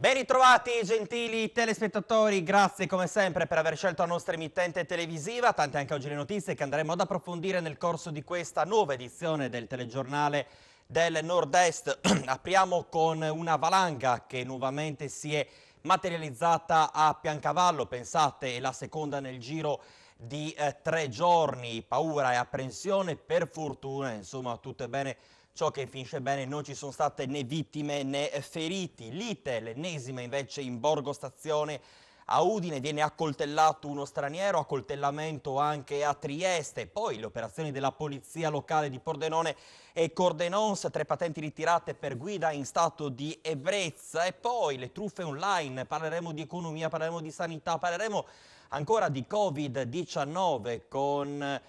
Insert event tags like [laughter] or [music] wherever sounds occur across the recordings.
Ben ritrovati gentili telespettatori, grazie come sempre per aver scelto la nostra emittente televisiva, tante anche oggi le notizie che andremo ad approfondire nel corso di questa nuova edizione del telegiornale del Nord-Est. [clears throat] Apriamo con una valanga che nuovamente si è materializzata a Piancavallo, pensate, è la seconda nel giro di eh, tre giorni, paura e apprensione, per fortuna, insomma, tutto è bene ciò che finisce bene non ci sono state né vittime né feriti. Lite, l'ennesima invece in Borgo Stazione a Udine viene accoltellato uno straniero, accoltellamento anche a Trieste, poi le operazioni della polizia locale di Pordenone e Cordenons, tre patenti ritirate per guida in stato di ebbrezza e poi le truffe online, parleremo di economia, parleremo di sanità, parleremo ancora di Covid-19 con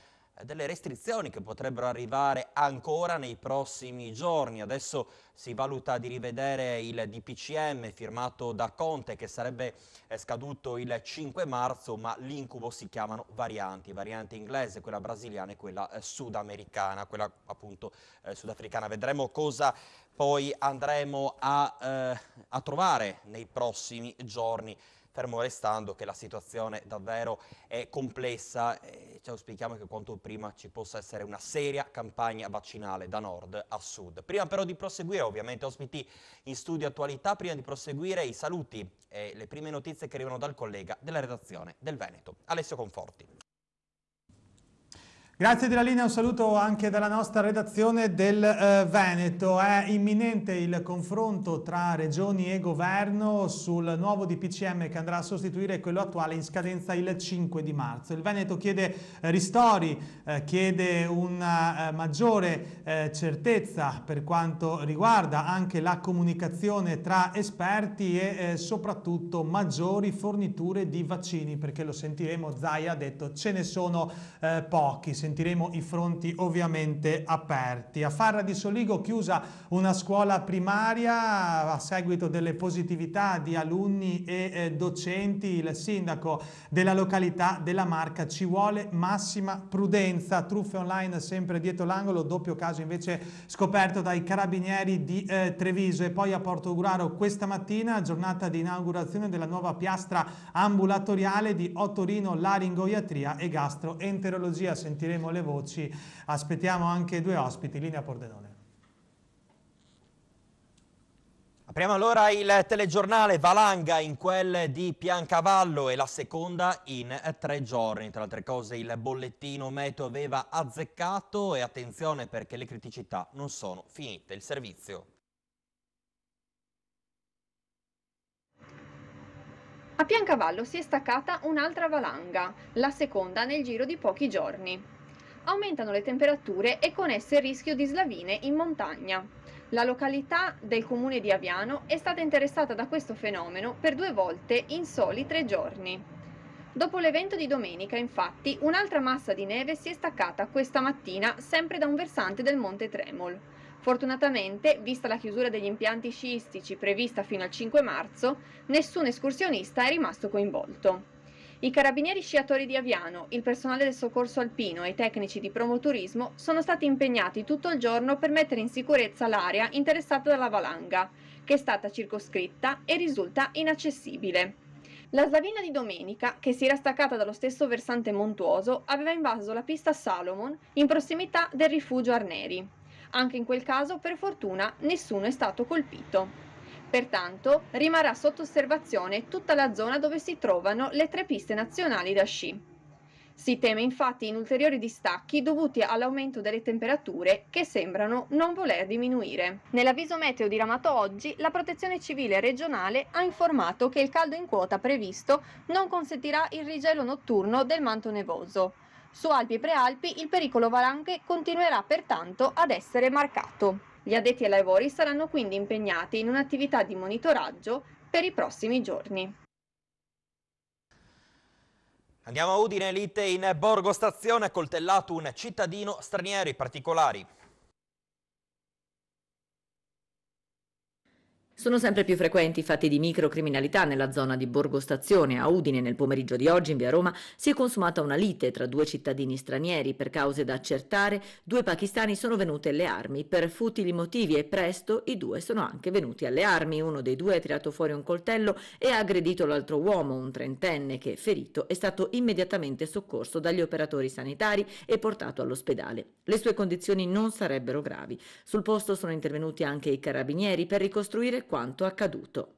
delle restrizioni che potrebbero arrivare ancora nei prossimi giorni. Adesso si valuta di rivedere il DPCM firmato da Conte che sarebbe eh, scaduto il 5 marzo, ma l'incubo si chiamano varianti, variante inglese, quella brasiliana e quella eh, sudamericana, quella appunto eh, sudafricana. Vedremo cosa poi andremo a, eh, a trovare nei prossimi giorni fermo restando che la situazione davvero è complessa e eh, ci cioè, auspichiamo che quanto prima ci possa essere una seria campagna vaccinale da nord a sud. Prima però di proseguire, ovviamente ospiti in studio attualità, prima di proseguire i saluti e le prime notizie che arrivano dal collega della redazione del Veneto, Alessio Conforti. Grazie della linea, un saluto anche dalla nostra redazione del eh, Veneto. È imminente il confronto tra regioni e governo sul nuovo DPCM che andrà a sostituire quello attuale in scadenza il 5 di marzo. Il Veneto chiede eh, ristori, eh, chiede una eh, maggiore eh, certezza per quanto riguarda anche la comunicazione tra esperti e eh, soprattutto maggiori forniture di vaccini perché lo sentiremo, Zai ha detto ce ne sono pochi sentiremo i fronti ovviamente aperti. A Farra di Soligo chiusa una scuola primaria a seguito delle positività di alunni e eh, docenti. Il sindaco della località della Marca ci vuole massima prudenza. Truffe online sempre dietro l'angolo, doppio caso invece scoperto dai carabinieri di eh, Treviso. E poi a Porto Uguraro questa mattina, giornata di inaugurazione della nuova piastra ambulatoriale di Ottorino Laringoiatria e Gastroenterologia. Sentiremo sentiremo le voci. Aspettiamo anche due ospiti, linea Pordenone. Apriamo allora il telegiornale Valanga in quel di Piancavallo e la seconda in tre giorni. Tra le altre cose il bollettino meteo aveva azzeccato e attenzione perché le criticità non sono finite. Il servizio. A Piancavallo si è staccata un'altra valanga, la seconda nel giro di pochi giorni aumentano le temperature e con esse il rischio di slavine in montagna. La località del comune di Aviano è stata interessata da questo fenomeno per due volte in soli tre giorni. Dopo l'evento di domenica, infatti, un'altra massa di neve si è staccata questa mattina sempre da un versante del Monte Tremol. Fortunatamente, vista la chiusura degli impianti sciistici prevista fino al 5 marzo, nessun escursionista è rimasto coinvolto. I carabinieri sciatori di Aviano, il personale del soccorso alpino e i tecnici di promoturismo sono stati impegnati tutto il giorno per mettere in sicurezza l'area interessata dalla valanga, che è stata circoscritta e risulta inaccessibile. La slavina di domenica, che si era staccata dallo stesso versante montuoso, aveva invaso la pista Salomon in prossimità del rifugio Arneri. Anche in quel caso, per fortuna, nessuno è stato colpito. Pertanto rimarrà sotto osservazione tutta la zona dove si trovano le tre piste nazionali da sci. Si teme infatti in ulteriori distacchi dovuti all'aumento delle temperature che sembrano non voler diminuire. Nell'avviso meteo diramato oggi, la Protezione Civile regionale ha informato che il caldo in quota previsto non consentirà il rigelo notturno del manto nevoso. Su Alpi e Prealpi il pericolo valanche continuerà pertanto ad essere marcato. Gli addetti ai lavori saranno quindi impegnati in un'attività di monitoraggio per i prossimi giorni. Andiamo a Udine, lite in Borgo Stazione, coltellato un cittadino straniero. I particolari Sono sempre più frequenti i fatti di microcriminalità nella zona di Borgo Stazione. A Udine, nel pomeriggio di oggi, in via Roma, si è consumata una lite tra due cittadini stranieri. Per cause da accertare, due pakistani sono venute alle armi per futili motivi e presto i due sono anche venuti alle armi. Uno dei due ha tirato fuori un coltello e ha aggredito l'altro uomo, un trentenne, che ferito è stato immediatamente soccorso dagli operatori sanitari e portato all'ospedale. Le sue condizioni non sarebbero gravi. Sul posto sono intervenuti anche i carabinieri per ricostruire quanto accaduto.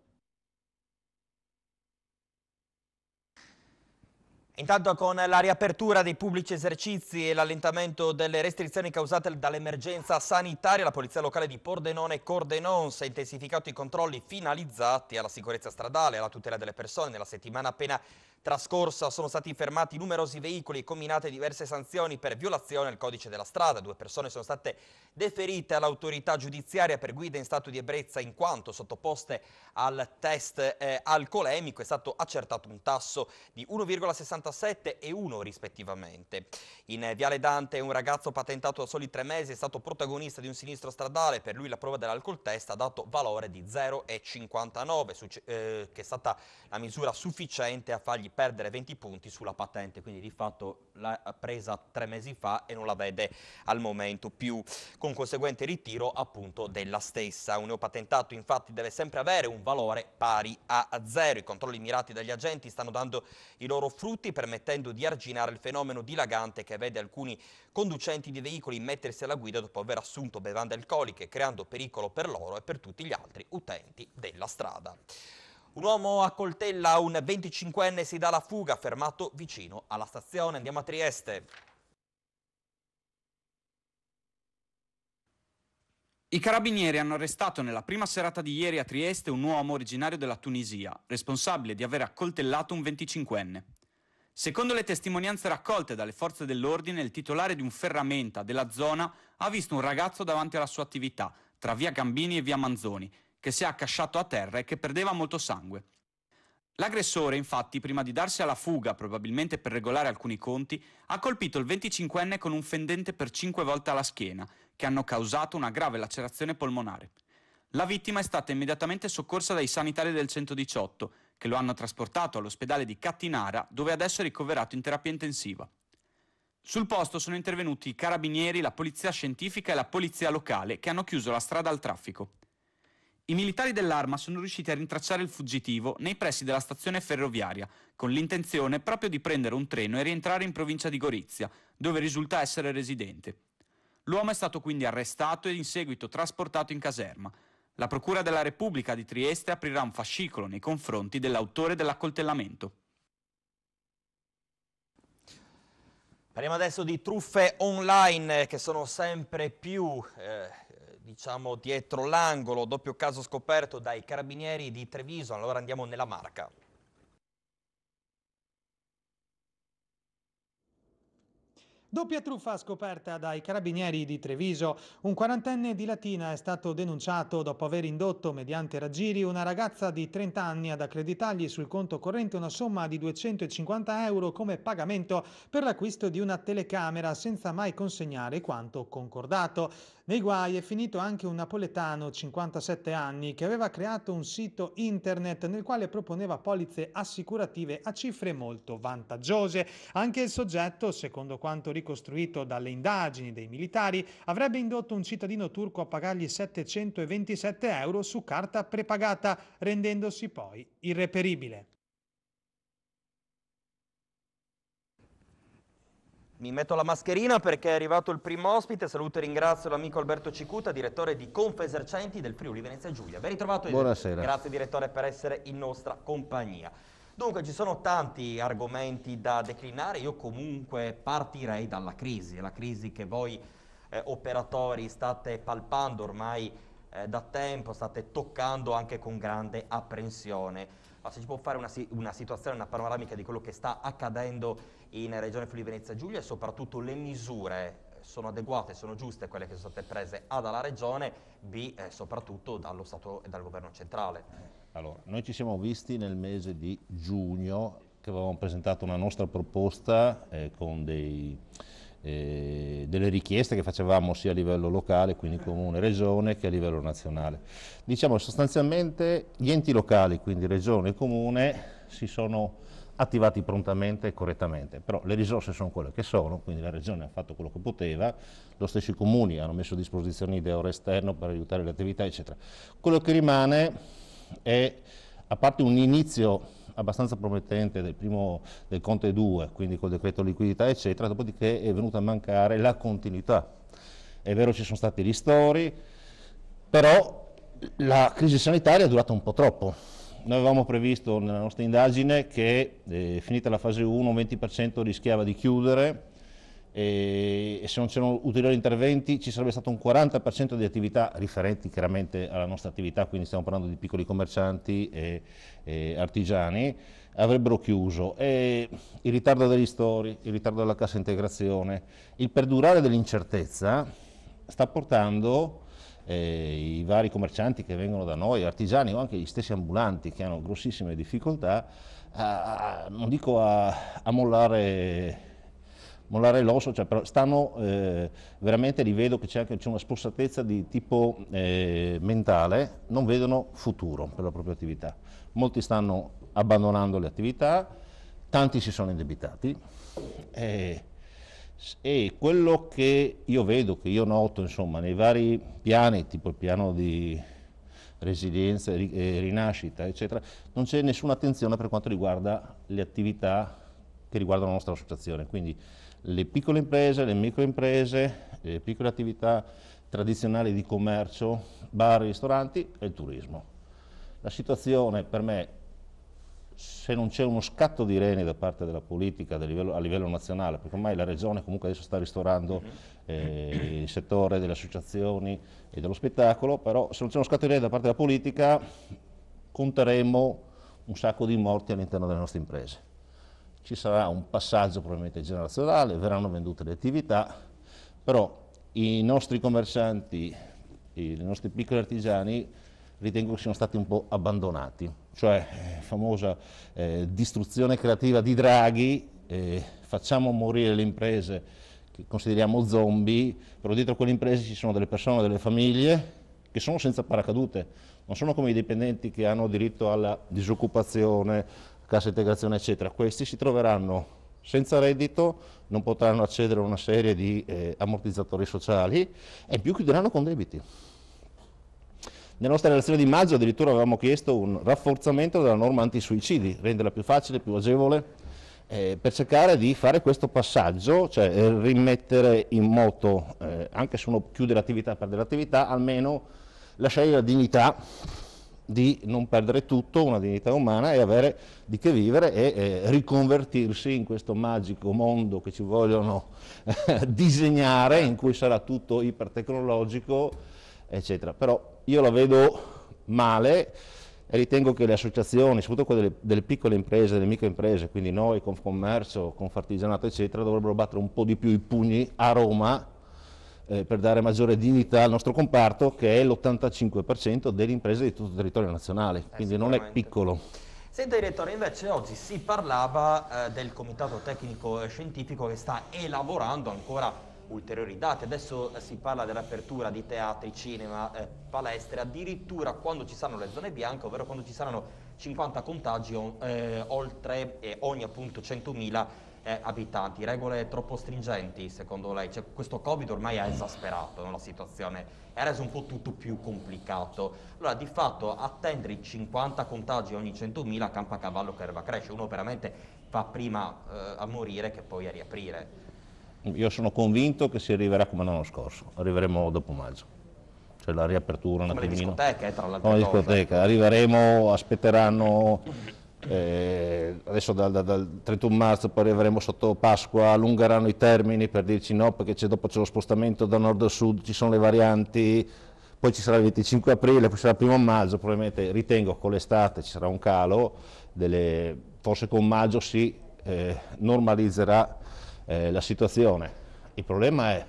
Intanto con la riapertura dei pubblici esercizi e l'allentamento delle restrizioni causate dall'emergenza sanitaria, la Polizia Locale di Pordenone e Cordenons ha intensificato i controlli finalizzati alla sicurezza stradale, e alla tutela delle persone nella settimana appena trascorsa sono stati fermati numerosi veicoli e combinate diverse sanzioni per violazione al codice della strada. Due persone sono state deferite all'autorità giudiziaria per guida in stato di ebbrezza in quanto sottoposte al test eh, alcolemico. È stato accertato un tasso di 1,67 e 1 rispettivamente. In Viale Dante un ragazzo patentato da soli tre mesi è stato protagonista di un sinistro stradale. Per lui la prova dell'alcol test ha dato valore di 0,59 eh, che è stata la misura sufficiente a fargli perdere 20 punti sulla patente, quindi di fatto l'ha presa tre mesi fa e non la vede al momento più, con conseguente ritiro appunto della stessa. Un neopatentato infatti deve sempre avere un valore pari a zero. I controlli mirati dagli agenti stanno dando i loro frutti permettendo di arginare il fenomeno dilagante che vede alcuni conducenti di veicoli mettersi alla guida dopo aver assunto bevande alcoliche, creando pericolo per loro e per tutti gli altri utenti della strada. Un uomo a coltella, un 25enne si dà la fuga, fermato vicino alla stazione. Andiamo a Trieste. I carabinieri hanno arrestato nella prima serata di ieri a Trieste un uomo originario della Tunisia, responsabile di aver accoltellato un 25enne. Secondo le testimonianze raccolte dalle forze dell'ordine, il titolare di un ferramenta della zona ha visto un ragazzo davanti alla sua attività, tra via Gambini e via Manzoni, che si è accasciato a terra e che perdeva molto sangue. L'aggressore, infatti, prima di darsi alla fuga, probabilmente per regolare alcuni conti, ha colpito il 25enne con un fendente per 5 volte alla schiena, che hanno causato una grave lacerazione polmonare. La vittima è stata immediatamente soccorsa dai sanitari del 118, che lo hanno trasportato all'ospedale di Cattinara, dove adesso è ricoverato in terapia intensiva. Sul posto sono intervenuti i carabinieri, la polizia scientifica e la polizia locale, che hanno chiuso la strada al traffico. I militari dell'arma sono riusciti a rintracciare il fuggitivo nei pressi della stazione ferroviaria, con l'intenzione proprio di prendere un treno e rientrare in provincia di Gorizia, dove risulta essere residente. L'uomo è stato quindi arrestato e in seguito trasportato in caserma. La Procura della Repubblica di Trieste aprirà un fascicolo nei confronti dell'autore dell'accoltellamento. Parliamo adesso di truffe online eh, che sono sempre più eh diciamo dietro l'angolo, doppio caso scoperto dai carabinieri di Treviso, allora andiamo nella marca. Doppia truffa scoperta dai carabinieri di Treviso. Un quarantenne di Latina è stato denunciato dopo aver indotto, mediante raggiri, una ragazza di 30 anni ad accreditargli sul conto corrente una somma di 250 euro come pagamento per l'acquisto di una telecamera senza mai consegnare quanto concordato. Nei guai è finito anche un napoletano, 57 anni, che aveva creato un sito internet nel quale proponeva polizze assicurative a cifre molto vantaggiose. Anche il soggetto, secondo quanto ricostruito dalle indagini dei militari, avrebbe indotto un cittadino turco a pagargli 727 euro su carta prepagata, rendendosi poi irreperibile. Mi metto la mascherina perché è arrivato il primo ospite. Saluto e ringrazio l'amico Alberto Cicuta, direttore di Confesercenti del Friuli Venezia Giulia. Ben ritrovato. Buonasera. Grazie direttore per essere in nostra compagnia. Dunque ci sono tanti argomenti da declinare, io comunque partirei dalla crisi, la crisi che voi eh, operatori state palpando ormai eh, da tempo, state toccando anche con grande apprensione. Ma se ci può fare una, una situazione, una panoramica di quello che sta accadendo in Regione Friuli Venezia Giulia e soprattutto le misure eh, sono adeguate, sono giuste quelle che sono state prese A dalla Regione, B eh, soprattutto dallo Stato e dal Governo centrale. Allora, noi ci siamo visti nel mese di giugno che avevamo presentato una nostra proposta eh, con dei, eh, delle richieste che facevamo sia a livello locale, quindi comune, regione, che a livello nazionale. Diciamo sostanzialmente gli enti locali, quindi regione e comune, si sono attivati prontamente e correttamente, però le risorse sono quelle che sono, quindi la Regione ha fatto quello che poteva, lo stesso i comuni hanno messo a disposizione idee ore esterno per aiutare le attività, eccetera. Quello che rimane è, a parte un inizio abbastanza promettente del primo del Conte 2, quindi col decreto liquidità, eccetera, dopodiché è venuta a mancare la continuità. È vero ci sono stati ristori, però la crisi sanitaria è durata un po' troppo noi avevamo previsto nella nostra indagine che eh, finita la fase 1 un 20% rischiava di chiudere e, e se non c'erano ulteriori interventi ci sarebbe stato un 40% di attività riferenti chiaramente alla nostra attività, quindi stiamo parlando di piccoli commercianti e, e artigiani, avrebbero chiuso. E il ritardo degli stori, il ritardo della cassa integrazione, il perdurare dell'incertezza sta portando eh, i vari commercianti che vengono da noi, artigiani o anche gli stessi ambulanti che hanno grossissime difficoltà, a, a, non dico a, a mollare mollare l'osso, cioè, però stanno eh, veramente li vedo che c'è anche una spossatezza di tipo eh, mentale, non vedono futuro per la propria attività. Molti stanno abbandonando le attività, tanti si sono indebitati. Eh, e quello che io vedo, che io noto insomma, nei vari piani, tipo il piano di resilienza, e eh, rinascita, eccetera, non c'è nessuna attenzione per quanto riguarda le attività che riguardano la nostra associazione. Quindi le piccole imprese, le micro imprese, le piccole attività tradizionali di commercio, bar, ristoranti e il turismo. La situazione per me se non c'è uno scatto di reni da parte della politica a livello, a livello nazionale, perché ormai la regione comunque adesso sta ristorando mm-hmm. eh, il settore delle associazioni e dello spettacolo, però se non c'è uno scatto di reni da parte della politica conteremo un sacco di morti all'interno delle nostre imprese. Ci sarà un passaggio probabilmente generazionale, verranno vendute le attività, però i nostri commercianti, i nostri piccoli artigiani ritengo che siano stati un po' abbandonati, cioè eh, famosa eh, distruzione creativa di Draghi, eh, facciamo morire le imprese che consideriamo zombie, però dietro quelle imprese ci sono delle persone, delle famiglie che sono senza paracadute, non sono come i dipendenti che hanno diritto alla disoccupazione, cassa integrazione eccetera, questi si troveranno senza reddito, non potranno accedere a una serie di eh, ammortizzatori sociali e in più chiuderanno con debiti. Nella nostra relazione di maggio addirittura avevamo chiesto un rafforzamento della norma antisuicidi, renderla più facile, più agevole, eh, per cercare di fare questo passaggio, cioè eh, rimettere in moto, eh, anche se uno chiude l'attività e perde l'attività, almeno lasciare la dignità di non perdere tutto, una dignità umana e avere di che vivere e eh, riconvertirsi in questo magico mondo che ci vogliono eh, [laughs] disegnare, in cui sarà tutto ipertecnologico eccetera. Però io la vedo male e ritengo che le associazioni, soprattutto quelle delle piccole imprese, delle microimprese, quindi noi, Confcommercio, Confartigianato, eccetera, dovrebbero battere un po' di più i pugni a Roma eh, per dare maggiore dignità al nostro comparto che è l'85% delle imprese di tutto il territorio nazionale, eh, quindi non è piccolo. Senta direttore, invece oggi si parlava eh, del comitato tecnico e scientifico che sta elaborando ancora ulteriori date. Adesso eh, si parla dell'apertura di teatri, cinema, eh, palestre, addirittura quando ci saranno le zone bianche, ovvero quando ci saranno 50 contagi eh, oltre eh, ogni appunto 100.000 eh, abitanti. Regole troppo stringenti secondo lei? Cioè, questo Covid ormai ha esasperato no, la situazione, ha reso un po' tutto più complicato. Allora di fatto attendere i 50 contagi ogni 100.000 campa a cavallo che erba cresce, uno veramente fa prima eh, a morire che poi a riaprire io sono convinto che si arriverà come l'anno scorso, arriveremo dopo maggio, cioè la riapertura un attimino. discoteca, le tra l'altro. Come le discoteche, arriveremo, aspetteranno, eh, adesso dal, dal, dal, 31 marzo poi arriveremo sotto Pasqua, allungheranno i termini per dirci no perché dopo c'è lo spostamento da nord a sud, ci sono le varianti, poi ci sarà il 25 aprile, poi sarà il primo maggio, probabilmente ritengo con l'estate ci sarà un calo, delle, forse con maggio si eh, normalizzerà eh, la situazione. Il problema è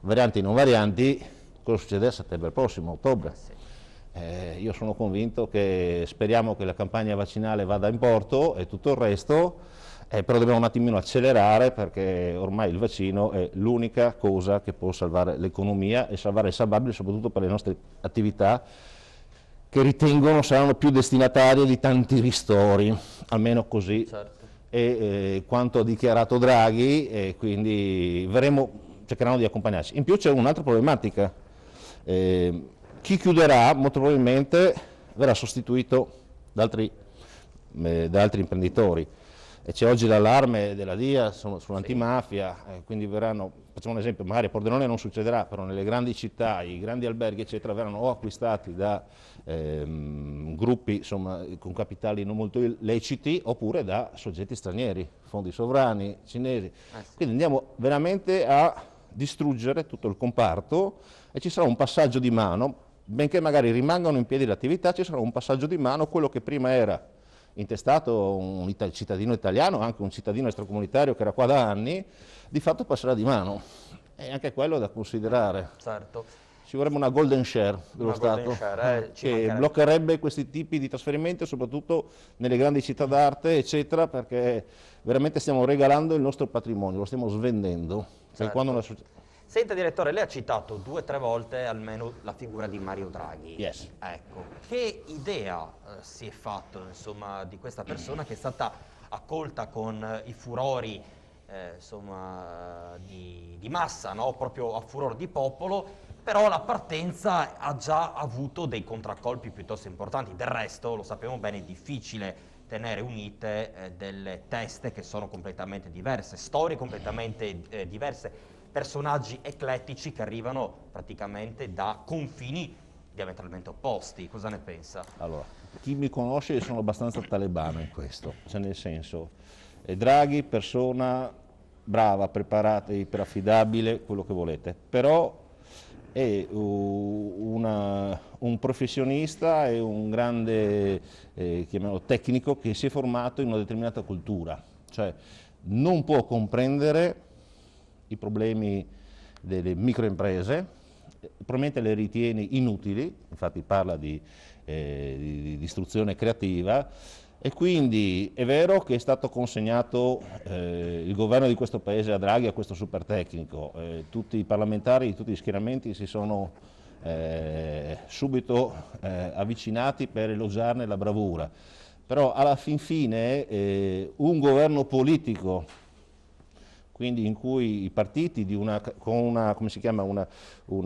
varianti o non varianti, cosa succederà a settembre prossimo, ottobre? Eh, io sono convinto che speriamo che la campagna vaccinale vada in porto e tutto il resto, eh, però dobbiamo un attimino accelerare perché ormai il vaccino è l'unica cosa che può salvare l'economia e salvare il salvabile soprattutto per le nostre attività che ritengono saranno più destinatarie di tanti ristori, almeno così certo e eh, quanto ha dichiarato Draghi e quindi verremo, cercheranno di accompagnarci. In più c'è un'altra problematica, eh, chi chiuderà molto probabilmente verrà sostituito da altri, eh, da altri imprenditori e c'è oggi l'allarme della DIA sull'antimafia, sì. eh, quindi verranno, facciamo un esempio, magari a Pordenone non succederà, però nelle grandi città, i grandi alberghi eccetera verranno o acquistati da ehm, gruppi insomma, con capitali non molto illeciti oppure da soggetti stranieri, fondi sovrani, cinesi, ah, sì. quindi andiamo veramente a distruggere tutto il comparto e ci sarà un passaggio di mano, benché magari rimangano in piedi le attività, ci sarà un passaggio di mano, quello che prima era intestato un ita cittadino italiano, anche un cittadino extracomunitario che era qua da anni, di fatto passerà di mano. E anche quello da considerare. Certo ci vorrebbe una golden share dello una Stato share, eh, che bloccherebbe questi tipi di trasferimenti soprattutto nelle grandi città d'arte eccetera perché veramente stiamo regalando il nostro patrimonio, lo stiamo svendendo. Cioè, certo. Senta direttore, lei ha citato due o tre volte almeno la figura di Mario Draghi. Yes. Ecco, che idea eh, si è fatto insomma, di questa persona che è stata accolta con eh, i furori eh, insomma, di, di, massa, no? proprio a furor di popolo, però la partenza ha già avuto dei contraccolpi piuttosto importanti. Del resto, lo sappiamo bene, è difficile tenere unite eh, delle teste che sono completamente diverse, storie completamente eh, diverse, personaggi eclettici che arrivano praticamente da confini diametralmente opposti. Cosa ne pensa? Allora, chi mi conosce sono abbastanza talebano in questo, cioè nel senso, Draghi persona brava, preparata, iperaffidabile, quello che volete, però è una, un professionista e un grande eh, tecnico che si è formato in una determinata cultura, cioè non può comprendere i problemi delle microimprese, probabilmente le ritiene inutili, infatti parla di, eh, di, di istruzione creativa, e quindi è vero che è stato consegnato eh, il governo di questo paese a Draghi, a questo super tecnico, eh, tutti i parlamentari di tutti gli schieramenti si sono eh, subito eh, avvicinati per elogiarne la bravura, però alla fin fine eh, un governo politico quindi in cui i partiti una, con una, chiama, una,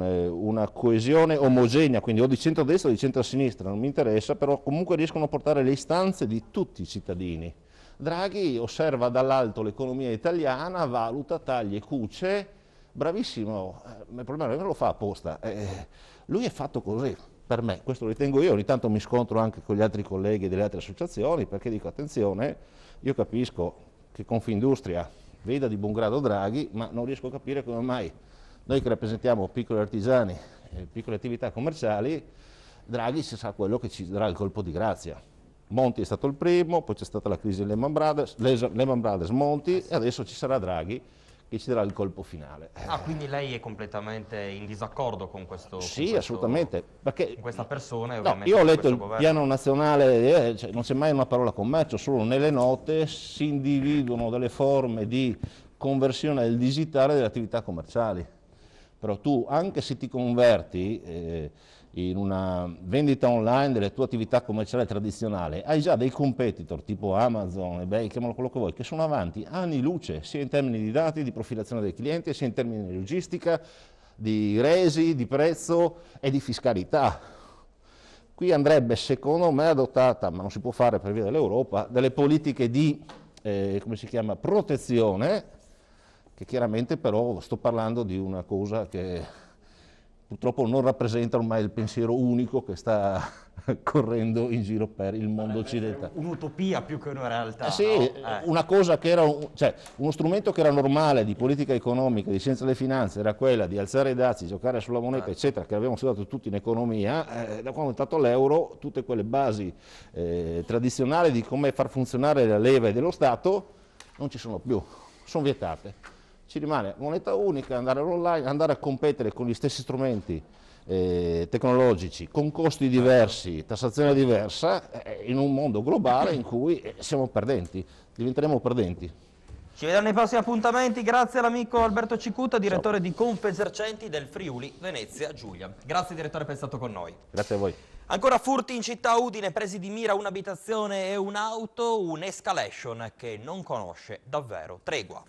eh, una, coesione omogenea, quindi o di centro-destra o di centro-sinistra, non mi interessa, però comunque riescono a portare le istanze di tutti i cittadini. Draghi osserva dall'alto l'economia italiana, valuta taglie, cuce, bravissimo, eh, ma il problema è che lo fa apposta, eh, lui è fatto così per me, questo lo ritengo io, ogni tanto mi scontro anche con gli altri colleghi delle altre associazioni perché dico attenzione, io capisco che Confindustria veda di buon grado Draghi, ma non riesco a capire come mai noi che rappresentiamo piccoli artigiani e piccole attività commerciali, Draghi si sa quello che ci darà il colpo di grazia. Monti è stato il primo, poi c'è stata la crisi Lehman Brothers, Lehman Brothers Monti e adesso ci sarà Draghi che ci darà il colpo finale. Ah, eh. quindi lei è completamente in disaccordo con questo? Sì, con questo, assolutamente. Perché, questa persona e no, Io ho letto il governo. piano nazionale, eh, cioè, non c'è mai una parola commercio, solo nelle note si individuano delle forme di conversione del digitale delle attività commerciali. Però tu, anche se ti converti... Eh, in una vendita online delle tue attività commerciali tradizionali, hai già dei competitor tipo Amazon, eBay, chiamalo quello che vuoi, che sono avanti anni luce, sia in termini di dati, di profilazione dei clienti, sia in termini di logistica, di resi, di prezzo e di fiscalità. Qui andrebbe, secondo me, adottata, ma non si può fare per via dell'Europa, delle politiche di eh, chiama, protezione, che chiaramente però sto parlando di una cosa che purtroppo non rappresenta ormai il pensiero unico che sta [laughs] correndo in giro per il mondo occidentale. Un'utopia più che una realtà. Eh sì, no? eh. una cosa che era, cioè, uno strumento che era normale di politica economica, di scienza delle finanze, era quella di alzare i dazi, giocare sulla moneta, eh. eccetera, che avevamo studiato tutti in economia. Eh, da quando è entrato l'euro, tutte quelle basi eh, tradizionali di come far funzionare la leva dello Stato non ci sono più, sono vietate ci rimane moneta unica, andare online, andare a competere con gli stessi strumenti eh, tecnologici, con costi diversi, tassazione diversa, eh, in un mondo globale in cui eh, siamo perdenti, diventeremo perdenti. Ci vediamo nei prossimi appuntamenti, grazie all'amico Alberto Cicuta, direttore Ciao. di Confesercenti del Friuli Venezia Giulia. Grazie direttore per essere stato con noi. Grazie a voi. Ancora furti in città Udine, presi di mira un'abitazione e un'auto, un'escalation che non conosce davvero tregua.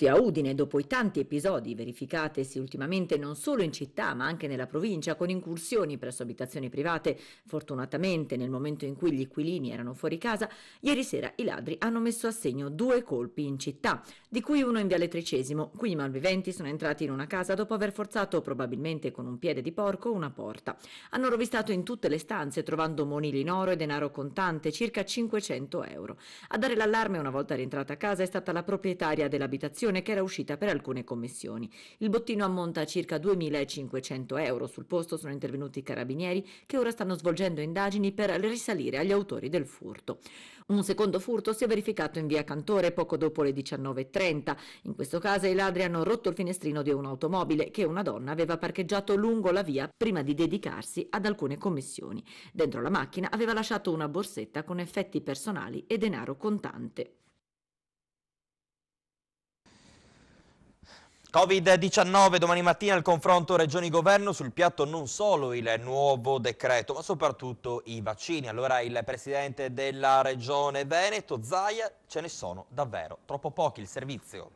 tutti a Udine dopo i tanti episodi verificatesi ultimamente non solo in città ma anche nella provincia con incursioni presso abitazioni private. Fortunatamente nel momento in cui gli inquilini erano fuori casa, ieri sera i ladri hanno messo a segno due colpi in città di cui uno in viale Trecesimo, Qui i malviventi sono entrati in una casa dopo aver forzato, probabilmente con un piede di porco, una porta. Hanno rovistato in tutte le stanze, trovando monili in oro e denaro contante, circa 500 euro. A dare l'allarme una volta rientrata a casa è stata la proprietaria dell'abitazione che era uscita per alcune commissioni. Il bottino ammonta a circa 2.500 euro. Sul posto sono intervenuti i carabinieri che ora stanno svolgendo indagini per risalire agli autori del furto. Un secondo furto si è verificato in via Cantore poco dopo le 19.30. In questo caso i ladri hanno rotto il finestrino di un'automobile che una donna aveva parcheggiato lungo la via prima di dedicarsi ad alcune commissioni. Dentro la macchina aveva lasciato una borsetta con effetti personali e denaro contante. Covid-19, domani mattina il confronto regioni-governo sul piatto non solo il nuovo decreto, ma soprattutto i vaccini. Allora il presidente della regione Veneto, Zaia, ce ne sono davvero troppo pochi il servizio.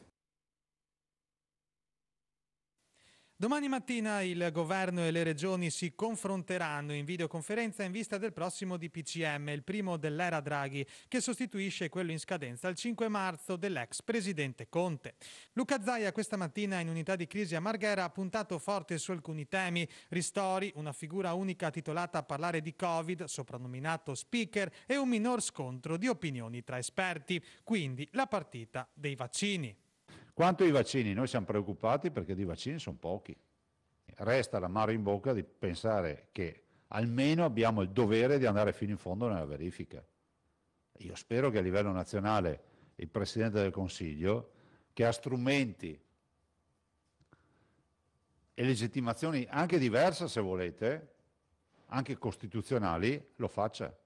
Domani mattina il governo e le regioni si confronteranno in videoconferenza in vista del prossimo DPCM, il primo dell'era Draghi, che sostituisce quello in scadenza il 5 marzo dell'ex presidente Conte. Luca Zaia questa mattina in unità di crisi a Marghera ha puntato forte su alcuni temi, ristori, una figura unica titolata a parlare di Covid, soprannominato speaker e un minor scontro di opinioni tra esperti, quindi la partita dei vaccini. Quanto ai vaccini, noi siamo preoccupati perché di vaccini sono pochi. Resta la mano in bocca di pensare che almeno abbiamo il dovere di andare fino in fondo nella verifica. Io spero che a livello nazionale il Presidente del Consiglio, che ha strumenti e legittimazioni anche diverse, se volete, anche costituzionali, lo faccia.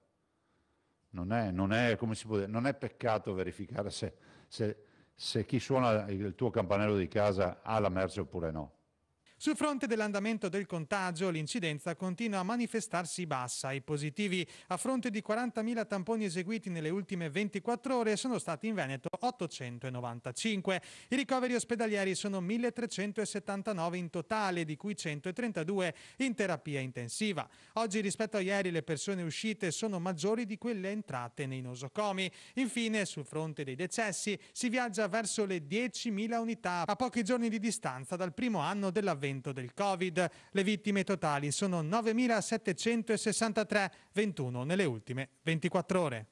Non è, non è, dire, non è peccato verificare se, se se chi suona il tuo campanello di casa ha la merce oppure no. Sul fronte dell'andamento del contagio, l'incidenza continua a manifestarsi bassa. I positivi, a fronte di 40.000 tamponi eseguiti nelle ultime 24 ore, sono stati in Veneto 895. I ricoveri ospedalieri sono 1.379 in totale, di cui 132 in terapia intensiva. Oggi rispetto a ieri le persone uscite sono maggiori di quelle entrate nei nosocomi. Infine, sul fronte dei decessi, si viaggia verso le 10.000 unità a pochi giorni di distanza dal primo anno dell'avvento spavento del Covid. Le vittime totali sono 9.763, 21 nelle ultime 24 ore.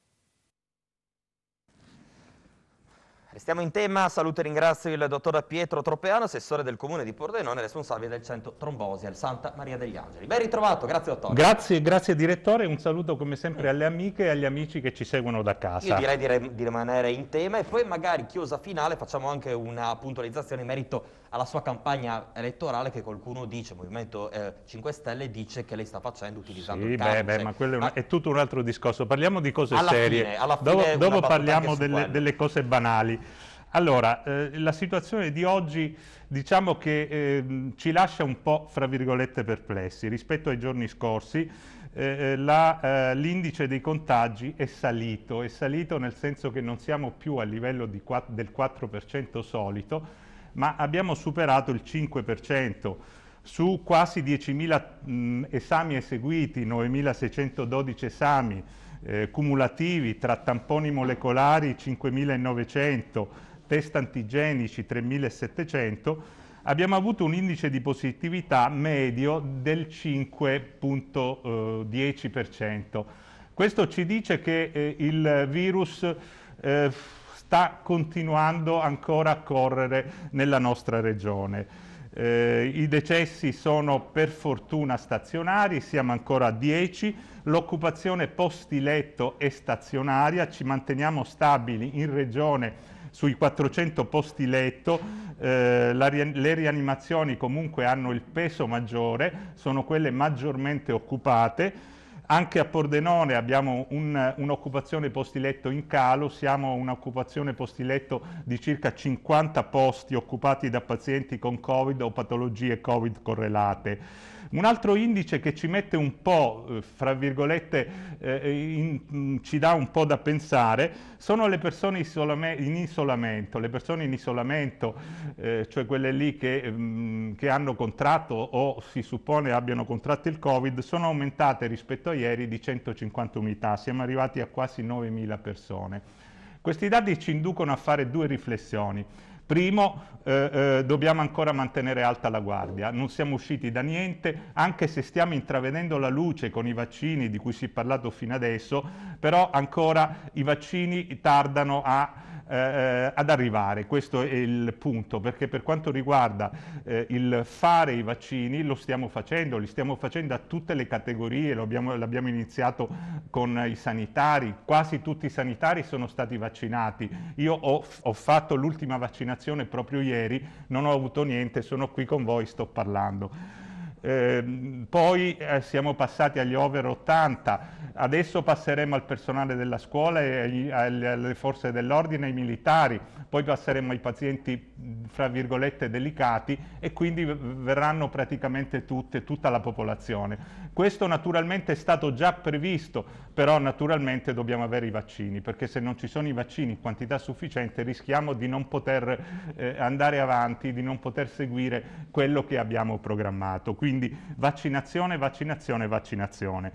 Restiamo in tema, saluto e ringrazio il dottor Pietro Tropeano, assessore del comune di Pordenone, responsabile del centro trombosi al Santa Maria degli Angeli. Ben ritrovato, grazie dottore. Grazie, grazie direttore, un saluto come sempre alle amiche e agli amici che ci seguono da casa. Io direi di, re, di rimanere in tema e poi magari chiusa finale facciamo anche una puntualizzazione in merito alla sua campagna elettorale che qualcuno dice, Movimento eh, 5 Stelle dice che lei sta facendo utilizzando sì, il carcere. Beh, beh, ma quello è, un, ma... Ah. è, tutto un altro discorso, parliamo di cose alla serie, fine, alla fine dopo, dopo parliamo delle, delle cose banali. Allora, eh, la situazione di oggi diciamo che eh, ci lascia un po', fra virgolette, perplessi. Rispetto ai giorni scorsi, eh, eh, eh l'indice dei contagi è salito, è salito nel senso che non siamo più a livello di, del 4% solito, ma abbiamo superato il 5%. Su quasi 10.000 mm, esami eseguiti, 9.612 esami, eh, cumulativi tra tamponi molecolari 5.900, test antigenici 3.700, abbiamo avuto un indice di positività medio del 5.10%. Eh, Questo ci dice che eh, il virus eh, sta continuando ancora a correre nella nostra regione. Eh, I decessi sono per fortuna stazionari, siamo ancora a 10, l'occupazione posti letto è stazionaria, ci manteniamo stabili in regione sui 400 posti letto, eh, ri le rianimazioni comunque hanno il peso maggiore, sono quelle maggiormente occupate, anche a Pordenone abbiamo un'occupazione un posti letto in calo, siamo un'occupazione posti letto di circa 50 posti occupati da pazienti con Covid o patologie Covid correlate. Un altro indice che ci mette un po', eh, fra virgolette, eh, eh in, mm, ci dà un po' da pensare, sono le persone isolame, in isolamento, le persone in isolamento, eh, cioè quelle lì che, mh, mm, che, hanno contratto o si suppone abbiano contratto il Covid, sono aumentate rispetto a ieri di 150 unità, siamo arrivati a quasi 9.000 persone. Questi dati ci inducono a fare due riflessioni. Primo, eh, eh, dobbiamo ancora mantenere alta la guardia, non siamo usciti da niente, anche se stiamo intravedendo la luce con i vaccini di cui si è parlato fino adesso, però ancora i vaccini tardano a eh, ad arrivare, questo è il punto, perché per quanto riguarda eh, il fare i vaccini lo stiamo facendo, li stiamo facendo a tutte le categorie, l'abbiamo iniziato con i sanitari, quasi tutti i sanitari sono stati vaccinati, io ho, ho fatto l'ultima vaccinazione proprio ieri, non ho avuto niente, sono qui con voi, sto parlando. Ehm, poi eh, siamo passati agli over 80, adesso passeremo al personale della scuola e agli, alle forze dell'ordine, ai militari, poi passeremo ai pazienti fra virgolette delicati e quindi verranno praticamente tutte, tutta la popolazione. Questo naturalmente è stato già previsto, però naturalmente dobbiamo avere i vaccini, perché se non ci sono i vaccini in quantità sufficiente rischiamo di non poter eh, andare avanti, di non poter seguire quello che abbiamo programmato. Quindi quindi vaccinazione, vaccinazione, vaccinazione.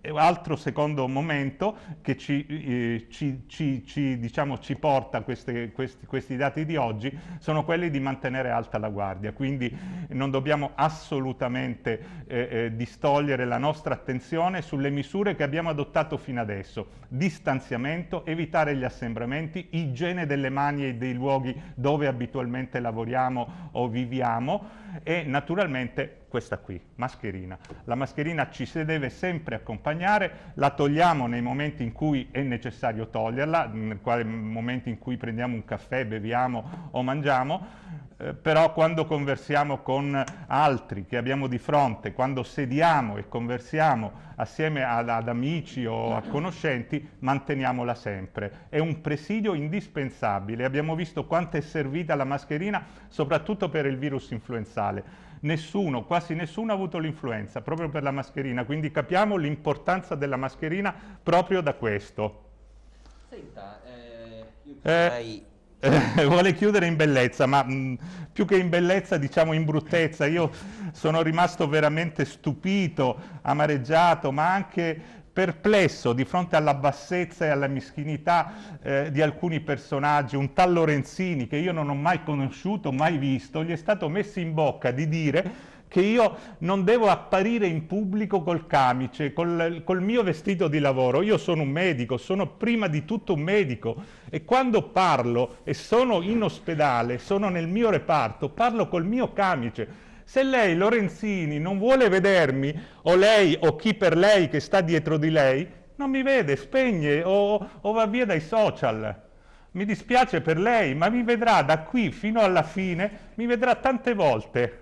E altro secondo momento che ci, eh, ci, ci, ci diciamo, porta queste, questi, questi dati di oggi sono quelli di mantenere alta la guardia, quindi non dobbiamo assolutamente eh, eh, distogliere la nostra attenzione sulle misure che abbiamo adottato fino adesso, distanziamento, evitare gli assembramenti, igiene delle mani e dei luoghi dove abitualmente lavoriamo o viviamo, e naturalmente questa qui, mascherina. La mascherina ci si deve sempre accompagnare, la togliamo nei momenti in cui è necessario toglierla, nel quale momento in cui prendiamo un caffè, beviamo o mangiamo, eh, però quando conversiamo con altri che abbiamo di fronte, quando sediamo e conversiamo assieme ad, ad amici o a conoscenti, manteniamola sempre. È un presidio indispensabile. Abbiamo visto quanto è servita la mascherina, soprattutto per il virus influenzale nessuno, quasi nessuno ha avuto l'influenza proprio per la mascherina, quindi capiamo l'importanza della mascherina proprio da questo. Senta, eh, io eh, vorrei... Eh, eh, [laughs] vuole chiudere in bellezza, ma mh, mm, più che in bellezza diciamo in bruttezza. Io sono rimasto veramente stupito, amareggiato, ma anche perplesso di fronte alla bassezza e alla mischinità eh, di alcuni personaggi. Un tal Lorenzini che io non ho mai conosciuto, mai visto, gli è stato messo in bocca di dire che io non devo apparire in pubblico col camice, col, col mio vestito di lavoro. Io sono un medico, sono prima di tutto un medico e quando parlo e sono in ospedale, sono nel mio reparto, parlo col mio camice. Se lei, Lorenzini, non vuole vedermi, o lei o chi per lei che sta dietro di lei, non mi vede, spegne o, o, va via dai social. Mi dispiace per lei, ma mi vedrà da qui fino alla fine, mi vedrà tante volte.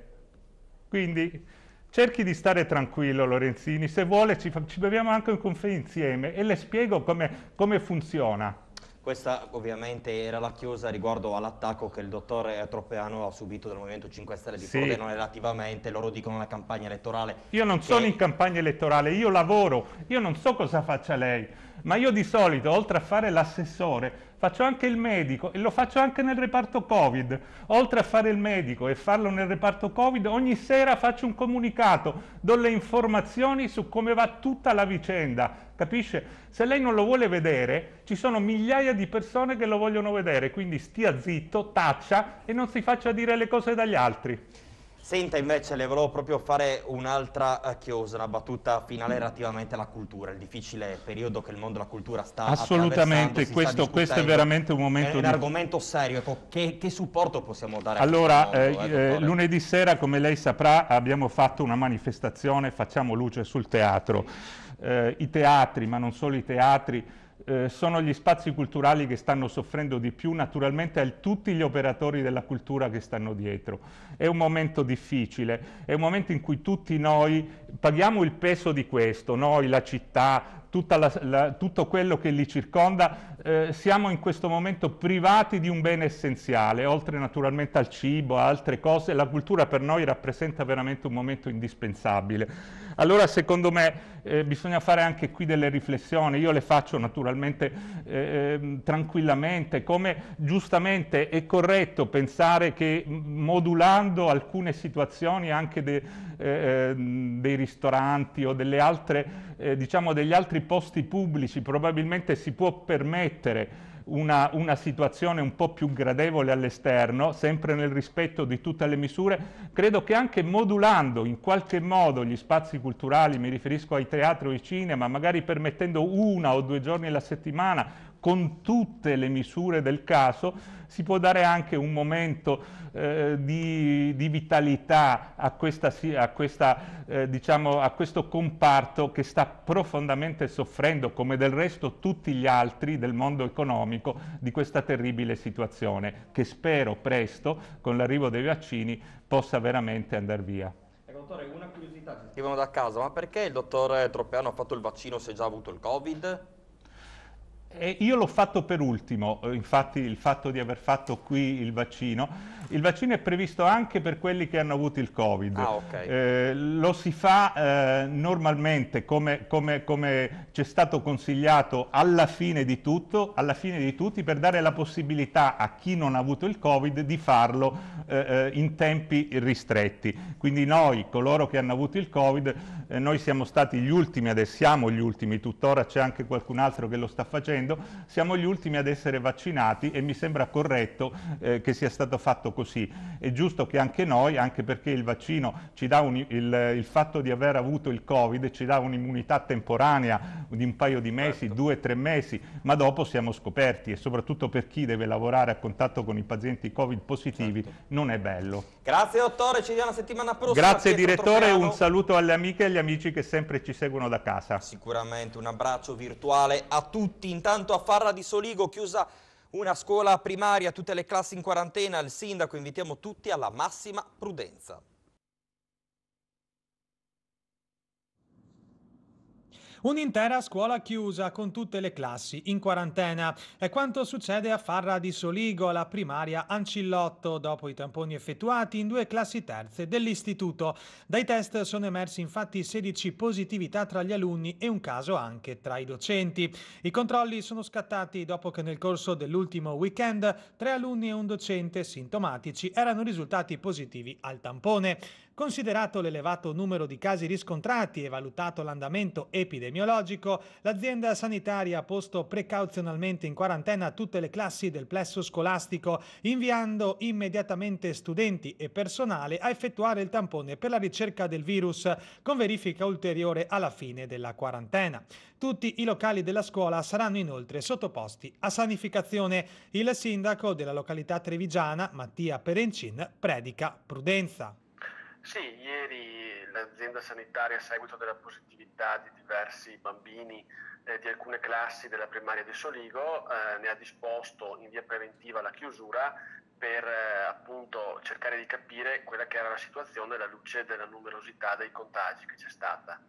Quindi cerchi di stare tranquillo Lorenzini, se vuole ci, ci beviamo anche un caffè insieme e le spiego come, come funziona. Questa ovviamente era la chiusa riguardo all'attacco che il dottor Tropeano ha subito dal Movimento 5 Stelle di sì. Frodeno relativamente, loro dicono la campagna elettorale. Io non che... sono in campagna elettorale, io lavoro, io non so cosa faccia lei, ma io di solito oltre a fare l'assessore faccio anche il medico e lo faccio anche nel reparto Covid. Oltre a fare il medico e farlo nel reparto Covid, ogni sera faccio un comunicato, do le informazioni su come va tutta la vicenda, capisce? Se lei non lo vuole vedere, ci sono migliaia di persone che lo vogliono vedere, quindi stia zitto, taccia e non si faccia dire le cose dagli altri. Senta invece, le volevo proprio fare un'altra eh, chiosa, una battuta finale relativamente alla cultura, il difficile periodo che il mondo della cultura sta Assolutamente, questo, sta questo, è veramente un momento... È un argomento serio, ecco, che, che, supporto possiamo dare? Allora, mondo, eh, eh, eh lunedì sera, come lei saprà, abbiamo fatto una manifestazione, facciamo luce sul teatro. Eh, I teatri, ma non solo i teatri, eh, sono gli spazi culturali che stanno soffrendo di più, naturalmente a tutti gli operatori della cultura che stanno dietro. È un momento difficile, è un momento in cui tutti noi paghiamo il peso di questo, noi, la città, la, la, tutto quello che li circonda, eh, siamo in questo momento privati di un bene essenziale, oltre naturalmente al cibo, a altre cose, la cultura per noi rappresenta veramente un momento indispensabile. Allora secondo me eh, bisogna fare anche qui delle riflessioni, io le faccio naturalmente eh, ehm, tranquillamente, come giustamente è corretto pensare che modulando alcune situazioni anche de, eh, ehm, dei ristoranti o delle altre, eh, diciamo degli altri posti pubblici probabilmente si può permettere permettere una, una, situazione un po' più gradevole all'esterno, sempre nel rispetto di tutte le misure, credo che anche modulando in qualche modo gli spazi culturali, mi riferisco ai teatri o ai cinema, magari permettendo una o due giorni alla settimana con tutte le misure del caso, si può dare anche un momento eh, di, di, vitalità a, questa, a, questa, eh, diciamo, a, questo comparto che sta profondamente soffrendo, come del resto tutti gli altri del mondo economico, di questa terribile situazione, che spero presto, con l'arrivo dei vaccini, possa veramente andare via. Dottore, una curiosità, ci scrivono da casa, ma perché il dottore Troppiano ha fatto il vaccino se già ha avuto il Covid? io l'ho fatto per ultimo, eh, infatti il fatto di aver fatto qui il vaccino. Il vaccino è previsto anche per quelli che hanno avuto il Covid. Ah, okay. eh, lo si fa eh, normalmente, come, come, come ci è stato consigliato alla fine, di tutto, alla fine di tutti, per dare la possibilità a chi non ha avuto il Covid di farlo eh, eh in tempi ristretti. Quindi noi, coloro che hanno avuto il Covid, eh, noi siamo stati gli ultimi, adesso siamo gli ultimi, tuttora c'è anche qualcun altro che lo sta facendo, dicendo, siamo gli ultimi ad essere vaccinati e mi sembra corretto eh, che sia stato fatto così. È giusto che anche noi, anche perché il vaccino ci dà un, il, il, fatto di aver avuto il Covid, ci dà un'immunità temporanea di un paio di mesi, certo. due, tre mesi, ma dopo siamo scoperti e soprattutto per chi deve lavorare a contatto con i pazienti Covid positivi certo. non è bello. Grazie dottore, ci vediamo la settimana prossima. Grazie direttore, Tropiano. un saluto alle amiche e agli amici che sempre ci seguono da casa. Sicuramente un abbraccio virtuale a tutti. Intanto Intanto a Farra di Soligo chiusa una scuola primaria, tutte le classi in quarantena, il sindaco invitiamo tutti alla massima prudenza. Un'intera scuola chiusa con tutte le classi in quarantena. È quanto succede a Farra di Soligo, alla primaria Ancillotto, dopo i tamponi effettuati in due classi terze dell'istituto. Dai test sono emersi infatti 16 positività tra gli alunni e un caso anche tra i docenti. I controlli sono scattati dopo che nel corso dell'ultimo weekend tre alunni e un docente sintomatici erano risultati positivi al tampone. Considerato l'elevato numero di casi riscontrati e valutato l'andamento epidemiologico, l'azienda sanitaria ha posto precauzionalmente in quarantena tutte le classi del plesso scolastico, inviando immediatamente studenti e personale a effettuare il tampone per la ricerca del virus, con verifica ulteriore alla fine della quarantena. Tutti i locali della scuola saranno inoltre sottoposti a sanificazione. Il sindaco della località trevigiana, Mattia Perencin, predica prudenza. Sì, ieri l'azienda sanitaria a seguito della positività di diversi bambini eh, di alcune classi della primaria di Soligo eh, ne ha disposto in via preventiva la chiusura per eh, appunto cercare di capire quella che era la situazione alla luce della numerosità dei contagi che c'è stata.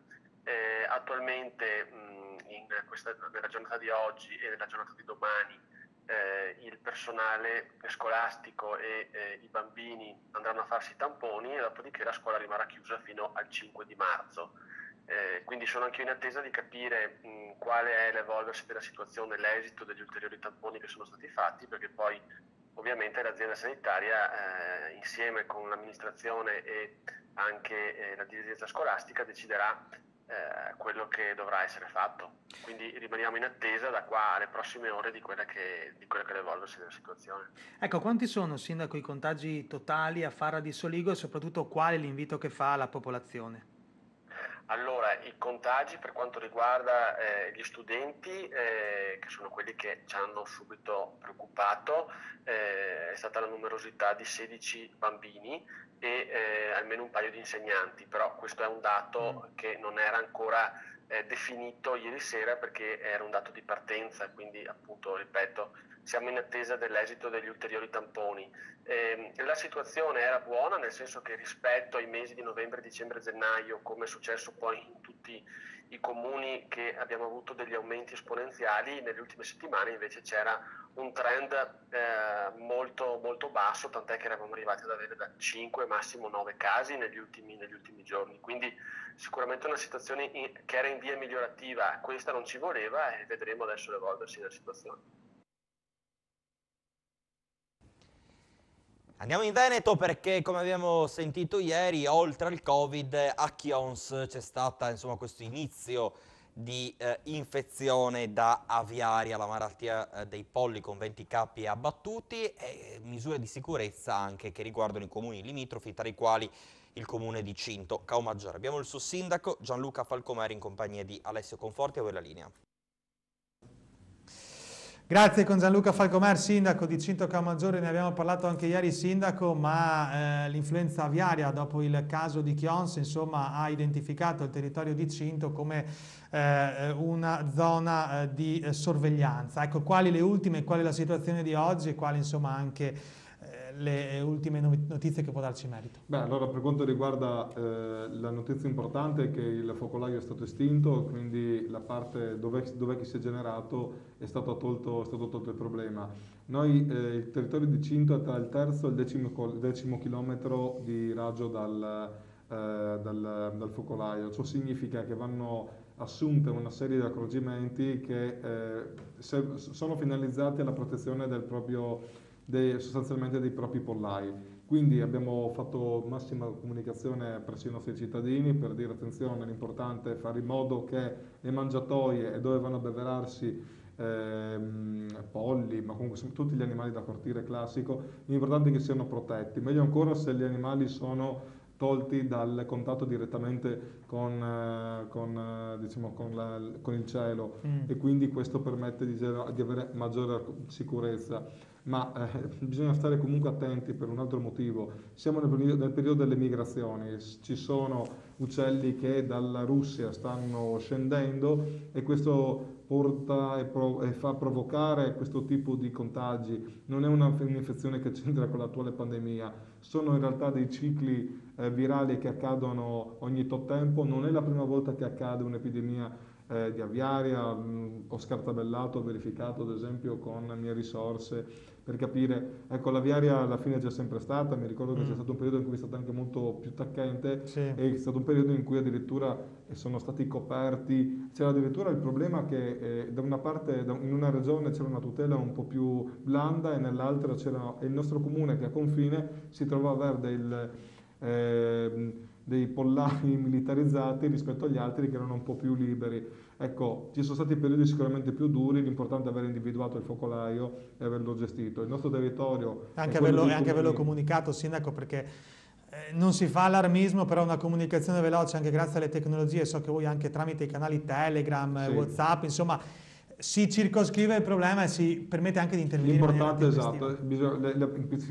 Eh, attualmente mh, mm, questa, nella giornata di oggi e nella giornata di domani eh, il personale scolastico e eh, i bambini andranno a farsi i tamponi e dopodiché la scuola rimarrà chiusa fino al 5 di marzo. Eh, quindi sono anche io in attesa di capire mh, quale è l'evolversi della situazione, l'esito degli ulteriori tamponi che sono stati fatti, perché poi ovviamente l'azienda sanitaria eh, insieme con l'amministrazione e anche eh, la dirigenza scolastica deciderà eh, quello che dovrà essere fatto. Quindi rimaniamo in attesa da qua alle prossime ore di quella che, di quella che l'evolversi della situazione. Ecco, quanti sono, Sindaco, i contagi totali a Fara di Soligo e soprattutto quale l'invito che fa alla popolazione? Allora, i contagi per quanto riguarda eh, gli studenti, eh, che sono quelli che ci hanno subito preoccupato, eh, è stata la numerosità di 16 bambini e eh, almeno un paio di insegnanti, però questo è un dato mm. che non era ancora eh, definito ieri sera perché era un dato di partenza, quindi appunto, ripeto, siamo in attesa dell'esito degli ulteriori tamponi. Eh, la situazione era buona nel senso che rispetto ai mesi di novembre, dicembre, gennaio, come è successo poi in tutti i i comuni che abbiamo avuto degli aumenti esponenziali, nelle ultime settimane invece c'era un trend eh, molto, molto basso, tant'è che eravamo arrivati ad avere da 5, massimo 9 casi negli ultimi, negli ultimi giorni. Quindi sicuramente una situazione in, che era in via migliorativa, questa non ci voleva e vedremo adesso l'evolversi della situazione. Andiamo in Veneto perché come abbiamo sentito ieri, oltre al Covid, a Chions c'è stato questo inizio di eh, infezione da aviaria, la malattia eh, dei polli con 20 capi abbattuti e eh, misure di sicurezza anche che riguardano i comuni limitrofi, tra i quali il comune di Cinto, Caomaggiore. Abbiamo il suo sindaco Gianluca Falcomeri in compagnia di Alessio Conforti, a voi la linea. Grazie con Gianluca Falcomar, sindaco di Cinto Camaggiore, ne abbiamo parlato anche ieri sindaco, ma eh, l'influenza aviaria dopo il caso di Chions insomma, ha identificato il territorio di Cinto come eh, una zona eh, di eh, sorveglianza. Ecco, quali le ultime, qual è la situazione di oggi e quali insomma anche le ultime notizie che può darci in merito. Beh, allora per quanto riguarda eh, la notizia importante è che il focolaio è stato estinto, quindi la parte dove, dove si è generato è stato tolto, è stato tolto il problema. Noi, eh, il territorio di Cinto è tra il terzo e il decimo, decimo chilometro di raggio dal, eh, dal, dal focolaio, ciò significa che vanno assunte una serie di accorgimenti che eh, se, sono finalizzati alla protezione del proprio territorio dei, sostanzialmente dei propri pollai. Quindi abbiamo fatto massima comunicazione presso i nostri cittadini per dire attenzione, l'importante è fare in modo che le mangiatoie e dove vanno a beverarsi ehm, polli, ma comunque tutti gli animali da cortire classico, l'importante è che siano protetti. Meglio ancora se gli animali sono tolti dal contatto direttamente con, eh, con, eh, diciamo, con, la, con il cielo mm. e quindi questo permette di, di avere maggiore sicurezza ma eh, [laughs] bisogna stare comunque attenti per un altro motivo. Siamo nel periodo, nel periodo delle migrazioni, ci sono uccelli che dalla Russia stanno scendendo e questo porta e, prov- e, fa provocare questo tipo di contagi. Non è una, un'infezione che c'entra con l'attuale pandemia, sono in realtà dei cicli eh, virali che accadono ogni tot tempo, non è la prima volta che accade un'epidemia eh, di Aviaria, mh, mm, ho scartabellato, ho verificato ad esempio con le mie risorse per capire, ecco l'Aviaria alla fine c'è sempre stata, mi ricordo che mm. c'è stato un periodo in cui è stata anche molto più tacchente sì. e è stato un periodo in cui addirittura eh, sono stati coperti, c'era addirittura il problema che eh, da una parte da, in una regione c'era una tutela un po' più blanda e nell'altra c'era, il nostro comune che a confine si trovava a avere del... Eh, dei pollai [laughs] militarizzati rispetto agli altri che erano un po' più liberi. Ecco, ci sono stati periodi sicuramente più duri, l'importante è aver individuato il focolaio e averlo gestito. Il nostro territorio... Anche averlo, anche averlo comunicato, Sindaco, perché eh, non si fa allarmismo, però una comunicazione veloce anche grazie alle tecnologie, so che voi anche tramite i canali Telegram, sì. Whatsapp, insomma si circoscrive il problema e si permette anche di intervenire. L'importante, è esatto,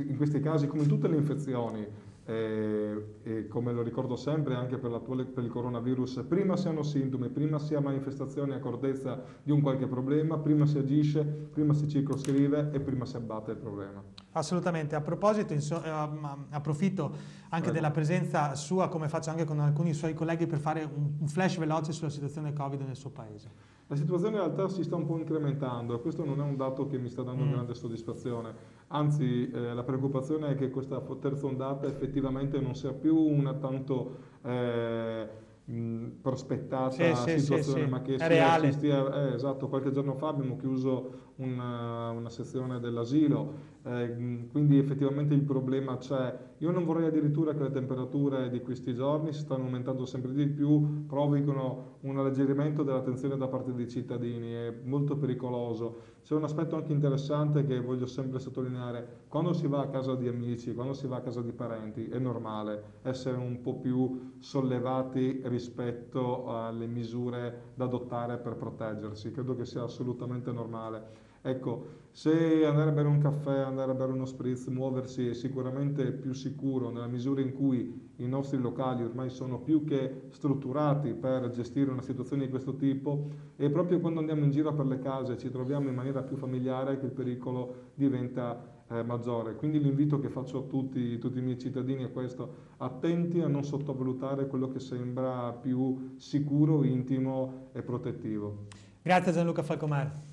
in questi casi come tutte le infezioni e come lo ricordo sempre anche per, per, il coronavirus, prima si hanno sintomi, prima si ha manifestazione e accortezza di un qualche problema, prima si agisce, prima si circoscrive e prima si abbatte il problema. Assolutamente, a proposito ehm, approfitto anche Prego. della presenza sua come faccio anche con alcuni suoi colleghi per fare un flash veloce sulla situazione Covid nel suo paese. La situazione in realtà si sta un po' incrementando e questo non è un dato che mi sta dando mm. grande soddisfazione, anzi eh, la preoccupazione è che questa terza ondata effettivamente non sia più una tanto eh, mh, prospettata sì, situazione, sì, sì, ma che sia, si stia... Eh, esatto, qualche giorno fa abbiamo chiuso una, eh, una sezione dell'asilo, eh, quindi effettivamente il problema c'è. Io non vorrei addirittura che le temperature di questi giorni si stanno aumentando sempre di più, provochino un alleggerimento dell'attenzione da parte dei cittadini, è molto pericoloso. C'è un aspetto anche interessante che voglio sempre sottolineare, quando si va a casa di amici, quando si va a casa di parenti, è normale essere un po' più sollevati rispetto alle misure da adottare per proteggersi, credo che sia assolutamente normale. Ecco, se andare a bere un caffè, andare a bere uno spritz, muoversi è sicuramente più sicuro nella misura in cui i nostri locali ormai sono più che strutturati per gestire una situazione di questo tipo e proprio quando andiamo in giro per le case e ci troviamo in maniera più familiare che il pericolo diventa eh, maggiore. Quindi l'invito che faccio a tutti, tutti i miei cittadini è questo, attenti a non sottovalutare quello che sembra più sicuro, intimo e protettivo. Grazie Gianluca Falcomar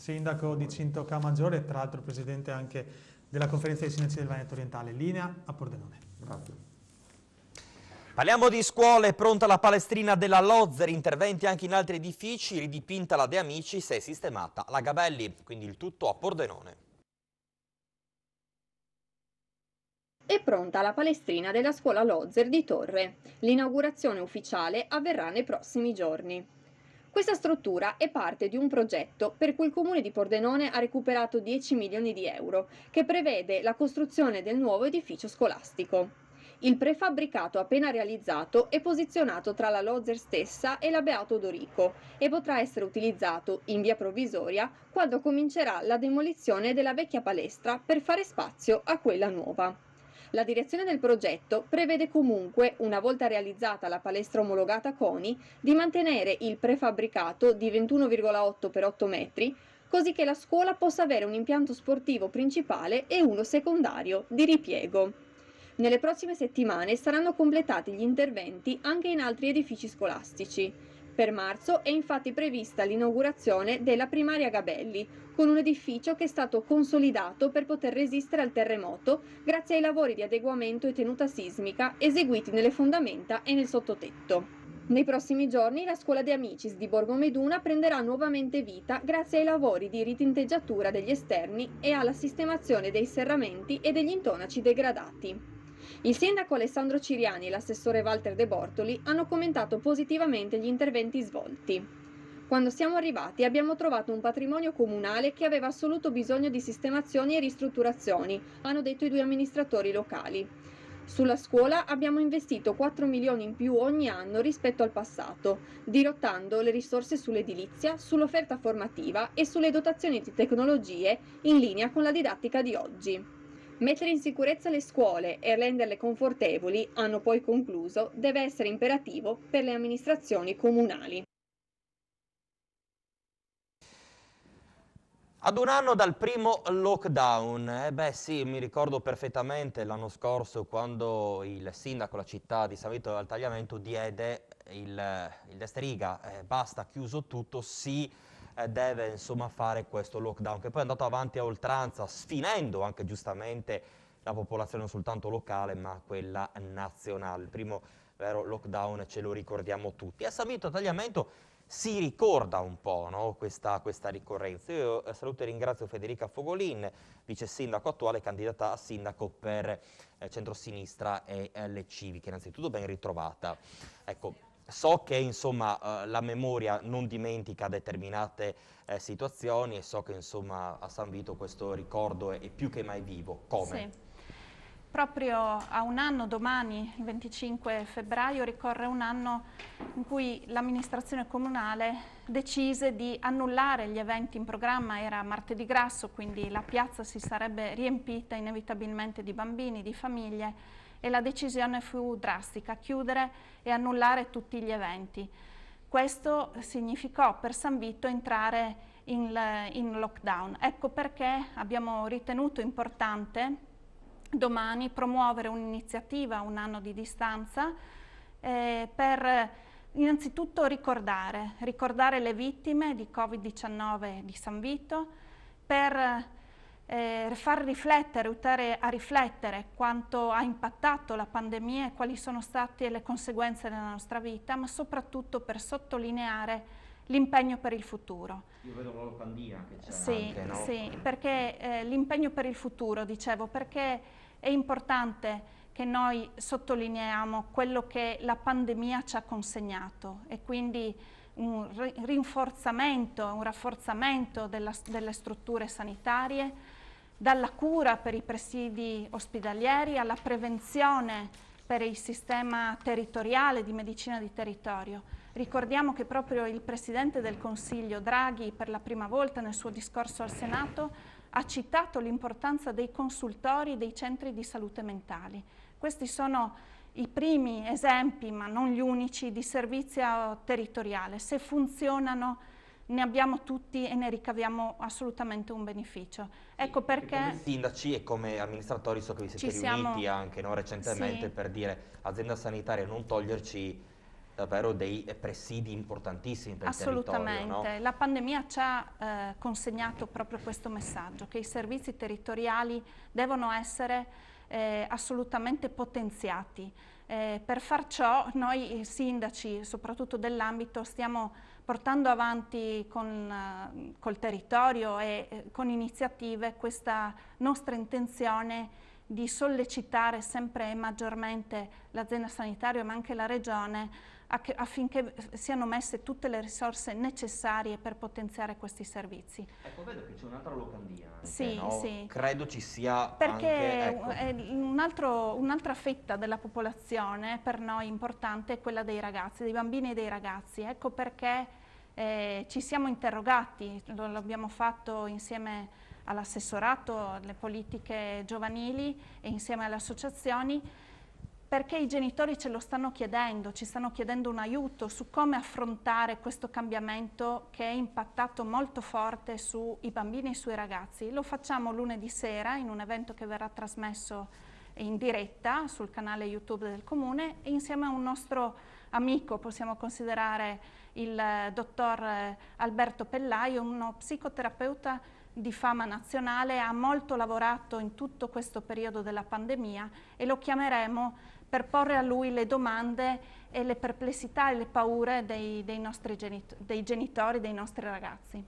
sindaco di Cintoca Maggiore e tra l'altro presidente anche della conferenza dei sindaci del Veneto Orientale. Linea a Pordenone. Grazie. Parliamo di scuole, pronta la palestrina della Lozzer, interventi anche in altri edifici, ridipinta la De Amici, se è sistemata la Gabelli, quindi il tutto a Pordenone. è pronta la palestrina della scuola Lozzer di Torre. L'inaugurazione ufficiale avverrà nei prossimi giorni. Questa struttura è parte di un progetto per cui il comune di Pordenone ha recuperato 10 milioni di euro, che prevede la costruzione del nuovo edificio scolastico. Il prefabbricato appena realizzato è posizionato tra la Lozer stessa e la Beato Dorico e potrà essere utilizzato in via provvisoria quando comincerà la demolizione della vecchia palestra per fare spazio a quella nuova. La direzione del progetto prevede comunque, una volta realizzata la palestra omologata CONI, di mantenere il prefabbricato di 21,8 x 8 metri, così che la scuola possa avere un impianto sportivo principale e uno secondario di ripiego. Nelle prossime settimane saranno completati gli interventi anche in altri edifici scolastici. Per marzo è infatti prevista l'inaugurazione della primaria Gabelli, con un edificio che è stato consolidato per poter resistere al terremoto grazie ai lavori di adeguamento e tenuta sismica eseguiti nelle fondamenta e nel sottotetto. Nei prossimi giorni la scuola di Amicis di Borgo Meduna prenderà nuovamente vita grazie ai lavori di ritinteggiatura degli esterni e alla sistemazione dei serramenti e degli intonaci degradati. Il sindaco Alessandro Ciriani e l'assessore Walter De Bortoli hanno commentato positivamente gli interventi svolti. Quando siamo arrivati abbiamo trovato un patrimonio comunale che aveva assoluto bisogno di sistemazioni e ristrutturazioni, hanno detto i due amministratori locali. Sulla scuola abbiamo investito 4 milioni in più ogni anno rispetto al passato, dirottando le risorse sull'edilizia, sull'offerta formativa e sulle dotazioni di tecnologie in linea con la didattica di oggi. Mettere in sicurezza le scuole e renderle confortevoli, hanno poi concluso, deve essere imperativo per le amministrazioni comunali. Ad un anno dal primo lockdown, eh beh sì, mi ricordo perfettamente l'anno scorso quando il sindaco della città di San Vito del Tagliamento diede il, il destriga, eh, basta, chiuso tutto, sì eh, deve insomma, fare questo lockdown, che poi è andato avanti a oltranza, sfinendo anche giustamente la popolazione non soltanto locale ma quella nazionale. Il primo vero lockdown ce lo ricordiamo tutti. A Samito Tagliamento si ricorda un po' no? questa, questa, ricorrenza. Io eh, saluto e ringrazio Federica Fogolin, vice sindaco attuale, candidata a sindaco per eh, centrosinistra e le Civiche. innanzitutto ben ritrovata. Ecco, So che insomma, eh, la memoria non dimentica determinate eh, situazioni e so che insomma, a San Vito questo ricordo è, più che mai vivo. Come? Sì. Proprio a un anno, domani, il 25 febbraio, ricorre un anno in cui l'amministrazione comunale decise di annullare gli eventi in programma, era martedì grasso, quindi la piazza si sarebbe riempita inevitabilmente di bambini, di famiglie, e la decisione fu drastica, chiudere e annullare tutti gli eventi. Questo significò per San Vito entrare in, in lockdown. Ecco perché abbiamo ritenuto importante domani promuovere un'iniziativa a un anno di distanza eh, per innanzitutto ricordare, ricordare le vittime di Covid-19 di San Vito, per eh, far riflettere, aiutare a riflettere quanto ha impattato la pandemia e quali sono state le conseguenze nella nostra vita, ma soprattutto per sottolineare l'impegno per il futuro. Io vedo la pandemia che c'è Sì, anche, no? sì, perché eh, l'impegno per il futuro, dicevo, perché è importante che noi sottolineiamo quello che la pandemia ci ha consegnato e quindi un rinforzamento, un rafforzamento della, delle strutture sanitarie, dalla cura per i presidi ospedalieri alla prevenzione per il sistema territoriale di medicina di territorio. Ricordiamo che proprio il Presidente del Consiglio Draghi per la prima volta nel suo discorso al Senato ha citato l'importanza dei consultori dei centri di salute mentali. Questi sono i primi esempi, ma non gli unici, di servizio territoriale. Se funzionano ne abbiamo tutti e ne ricaviamo assolutamente un beneficio. Sì, ecco perché... Come sindaci e come amministratori so che vi siete riuniti siamo... anche no, recentemente sì. per dire azienda sanitaria non toglierci davvero dei presidi importantissimi per Assolutamente. il territorio. No? La pandemia ci ha eh, consegnato proprio questo messaggio, che i servizi territoriali devono essere eh, assolutamente potenziati. Eh, per far ciò noi sindaci, soprattutto dell'ambito, stiamo portando avanti con, eh, col territorio e eh, con iniziative questa nostra intenzione di sollecitare sempre maggiormente l'azienda sanitaria ma anche la regione affinché siano messe tutte le risorse necessarie per potenziare questi servizi. Ecco, vedo che c'è un'altra locandina. Anche, sì, no? sì. Credo ci sia Perché anche, ecco. un'altra un fetta della popolazione per noi importante è quella dei ragazzi, dei bambini e dei ragazzi. Ecco perché eh, ci siamo interrogati, lo, abbiamo fatto insieme all'assessorato, alle politiche giovanili e insieme alle associazioni, perché i genitori ce lo stanno chiedendo, ci stanno chiedendo un aiuto su come affrontare questo cambiamento che è impattato molto forte sui bambini e sui ragazzi. Lo facciamo lunedì sera in un evento che verrà trasmesso in diretta sul canale YouTube del Comune e insieme a un nostro amico, possiamo considerare il eh, dottor eh, Alberto Pellaio, uno psicoterapeuta di fama nazionale, ha molto lavorato in tutto questo periodo della pandemia e lo chiameremo per porre a lui le domande e le perplessità e le paure dei, dei, genito dei genitori, dei nostri ragazzi.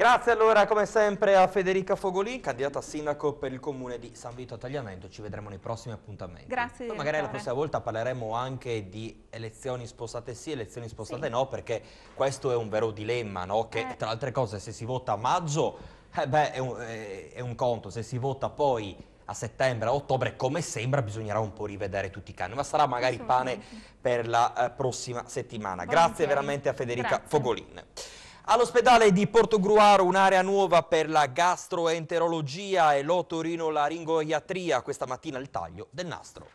Grazie allora come sempre a Federica Fogolin, candidata a sindaco per il comune di San Vito a Tagliamento, ci vedremo nei prossimi appuntamenti. Grazie. Poi magari la prossima volta parleremo anche di elezioni spostate sì, elezioni spostate sì. no, perché questo è un vero dilemma, no? che eh. tra altre cose se si vota a maggio eh beh, è, un, eh, è un conto, se si vota poi a settembre, a ottobre, come sembra bisognerà un po' rivedere tutti i cani, ma sarà magari pane per la eh, prossima settimana. Buon Grazie insieme. veramente a Federica Grazie. Fogolin. All'ospedale di Portogruaro un'area nuova per la gastroenterologia e l'otorinolaringoiatria. Questa mattina il taglio del nastro.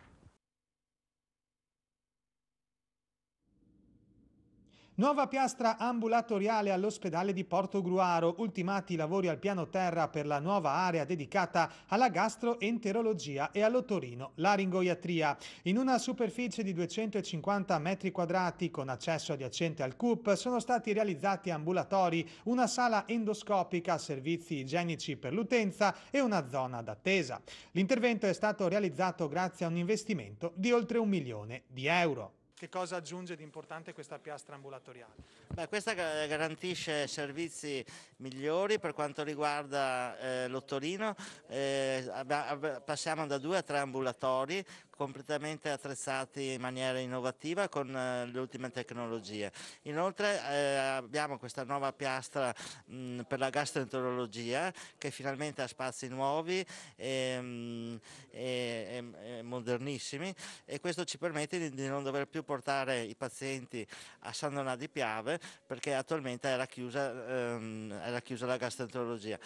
Nuova piastra ambulatoriale all'ospedale di Porto Gruaro, ultimati i lavori al piano terra per la nuova area dedicata alla gastroenterologia e all'otorino laringoiatria. In una superficie di 250 metri quadrati con accesso adiacente al CUP sono stati realizzati ambulatori, una sala endoscopica, servizi igienici per l'utenza e una zona d'attesa. L'intervento è stato realizzato grazie a un investimento di oltre un milione di euro che cosa aggiunge di importante questa piastra ambulatoriale? Beh, questa garantisce servizi migliori per quanto riguarda eh, l'ottorino, eh, passiamo da due a tre ambulatori completamente attrezzati in maniera innovativa con eh, le ultime tecnologie. Inoltre eh, abbiamo questa nuova piastra mh, per la gastroenterologia che finalmente ha spazi nuovi ehm, e, mh, e, e, modernissimi e questo ci permette di non dover più portare i pazienti a San Donato di Piave perché attualmente era chiusa, ehm, era chiusa la gastroenterologia.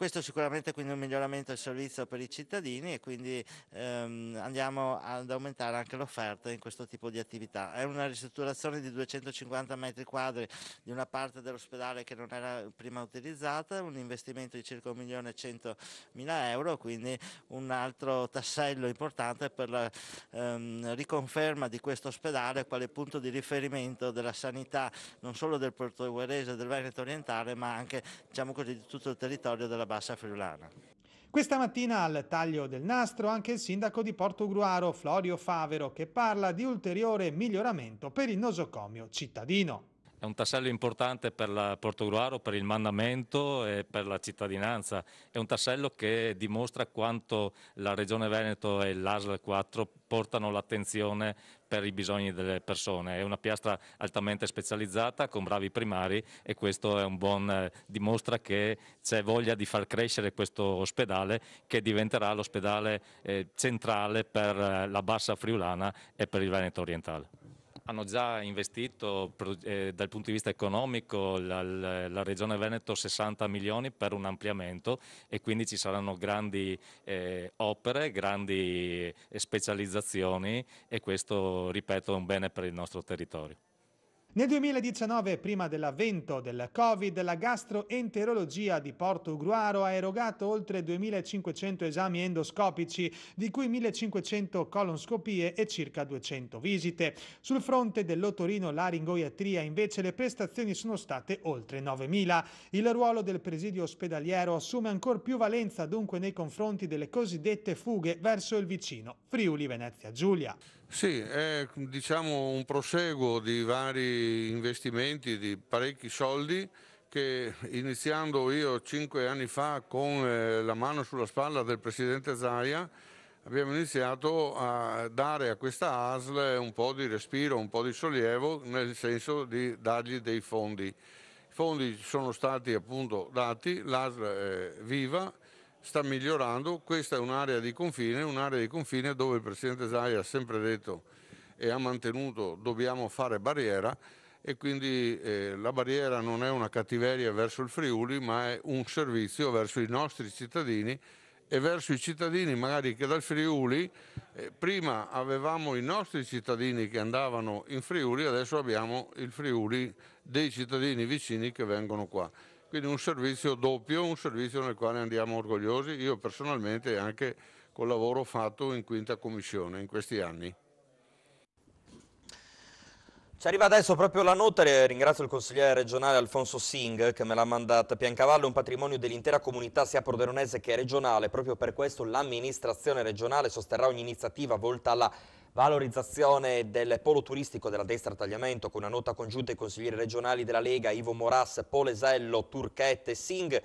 Questo sicuramente quindi un miglioramento del servizio per i cittadini e quindi ehm, andiamo ad aumentare anche l'offerta in questo tipo di attività. È una ristrutturazione di 250 metri quadri di una parte dell'ospedale che non era prima utilizzata, un investimento di circa 1.100.000 euro, quindi un altro tassello importante per la ehm, riconferma di questo ospedale quale punto di riferimento della sanità non solo del portoguerese, del Veneto orientale, ma anche diciamo così, di tutto il territorio della bassa friulana. Questa mattina al taglio del nastro anche il sindaco di Porto Gruaro, Florio Favero, che parla di ulteriore miglioramento per il nosocomio cittadino è un tassello importante per la Portogruaro, per il mandamento e per la cittadinanza. È un tassello che dimostra quanto la Regione Veneto e l'ASL 4 portano l'attenzione per i bisogni delle persone. È una piastra altamente specializzata con bravi primari e questo buon, eh, dimostra che c'è voglia di far crescere questo ospedale che diventerà l'ospedale eh, centrale per eh, la Bassa Friulana e per il Veneto orientale hanno già investito eh, dal punto di vista economico la, la, la, Regione Veneto 60 milioni per un ampliamento e quindi ci saranno grandi eh, opere, grandi eh, specializzazioni e questo, ripeto, è un bene per il nostro territorio. Nel 2019, prima dell'avvento del Covid, la gastroenterologia di Porto Gruaro ha erogato oltre 2.500 esami endoscopici, di cui 1.500 colonscopie e circa 200 visite. Sul fronte dell'otorino-laringoiatria, invece, le prestazioni sono state oltre 9.000. Il ruolo del presidio ospedaliero assume ancora più valenza dunque nei confronti delle cosiddette fughe verso il vicino Friuli Venezia Giulia. Sì, è diciamo, un proseguo di vari investimenti di parecchi soldi che iniziando io cinque anni fa con eh, la mano sulla spalla del Presidente Zaia abbiamo iniziato a dare a questa ASL un po' di respiro, un po' di sollievo nel senso di dargli dei fondi. I fondi sono stati appunto dati, l'ASL è viva, sta migliorando, questa è un'area di confine, un'area di confine dove il Presidente Zai ha sempre detto e ha mantenuto dobbiamo fare barriera e quindi eh, la barriera non è una cattiveria verso il Friuli ma è un servizio verso i nostri cittadini e verso i cittadini magari che dal Friuli, eh, prima avevamo i nostri cittadini che andavano in Friuli, adesso abbiamo il Friuli dei cittadini vicini che vengono qua. Quindi un servizio doppio, un servizio nel quale andiamo orgogliosi, io personalmente anche col lavoro fatto in quinta commissione in questi anni. Ci arriva adesso proprio la nota, ringrazio il consigliere regionale Alfonso Singh che me l'ha mandata. Piancavallo è un patrimonio dell'intera comunità sia pordenonese che regionale, proprio per questo l'amministrazione regionale sosterrà ogni iniziativa volta alla Valorizzazione del polo turistico della destra tagliamento con una nota congiunta ai consiglieri regionali della Lega Ivo Moras, Polesello, Turchette Singh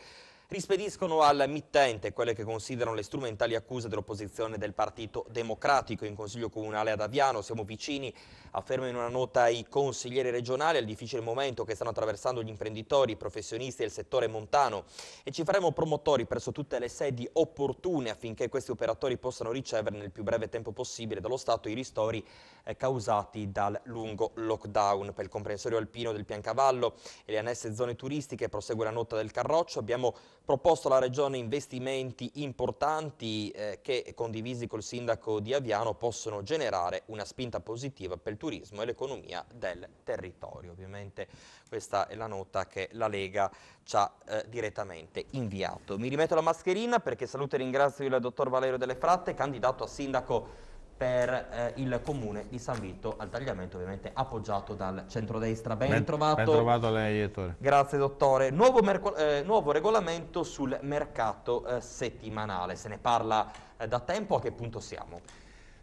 rispediscono al mittente quelle che considerano le strumentali accuse dell'opposizione del Partito Democratico in Consiglio Comunale ad Aviano. Siamo vicini, afferma in una nota i consiglieri regionali al difficile momento che stanno attraversando gli imprenditori, i professionisti e il settore montano e ci faremo promotori presso tutte le sedi opportune affinché questi operatori possano ricevere nel più breve tempo possibile dallo Stato i ristori eh, causati dal lungo lockdown. Per il comprensorio alpino del Piancavallo e le annesse zone turistiche prosegue la nota del Carroccio, abbiamo proposto alla Regione investimenti importanti eh, che, condivisi col Sindaco di Aviano, possono generare una spinta positiva per il turismo e l'economia del territorio. Ovviamente questa è la nota che la Lega ci ha eh, direttamente inviato. Mi rimetto la mascherina perché saluto e ringrazio il dottor Valerio Delle Fratte, candidato a Sindaco per eh, il comune di San Vito al tagliamento ovviamente appoggiato dal centrodestra. Ben, ben trovato. Ben trovato lei, Ettore. Grazie dottore. Nuovo, eh, nuovo regolamento sul mercato eh, settimanale, se ne parla eh, da tempo, a che punto siamo?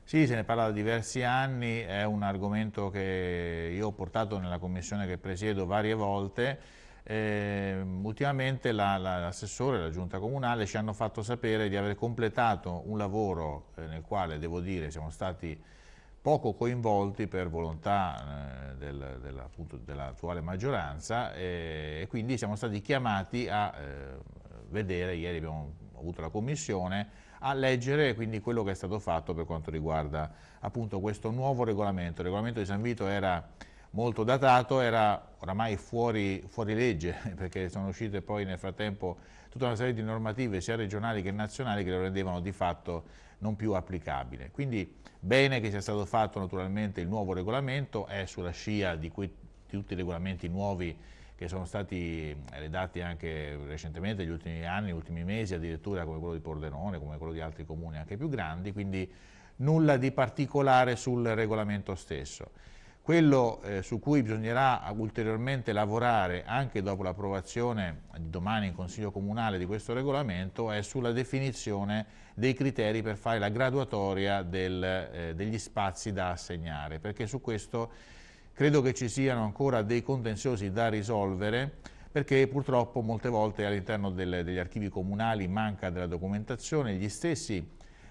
Sì, se ne parla da diversi anni, è un argomento che io ho portato nella commissione che presiedo varie volte eh, ultimamente l'assessore la, e la giunta comunale ci hanno fatto sapere di aver completato un lavoro eh, nel quale, devo dire, siamo stati poco coinvolti per volontà eh, del, dell'attuale dell maggioranza eh, e quindi siamo stati chiamati a eh, vedere, ieri abbiamo avuto la commissione, a leggere quindi quello che è stato fatto per quanto riguarda appunto questo nuovo regolamento. Il regolamento di San Vito era molto datato, era oramai fuori, fuori, legge, [laughs] perché sono uscite poi nel frattempo tutta una serie di normative sia regionali che nazionali che lo rendevano di fatto non più applicabile. Quindi bene che sia stato fatto naturalmente il nuovo regolamento, è sulla scia di, cui, di tutti i regolamenti nuovi che sono stati eh, redatti anche recentemente, negli ultimi anni, negli ultimi mesi, addirittura come quello di Pordenone, come quello di altri comuni anche più grandi, quindi nulla di particolare sul regolamento stesso. Quello eh, su cui bisognerà ulteriormente lavorare anche dopo l'approvazione di domani in Consiglio Comunale di questo regolamento è sulla definizione dei criteri per fare la graduatoria del, eh, degli spazi da assegnare, perché su questo credo che ci siano ancora dei contenziosi da risolvere perché purtroppo molte volte all'interno degli archivi comunali manca della documentazione, gli stessi,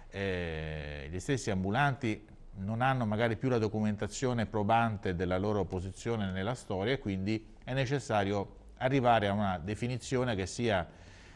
eh, gli stessi ambulanti non hanno magari più la documentazione probante della loro posizione nella storia e quindi è necessario arrivare a una definizione che sia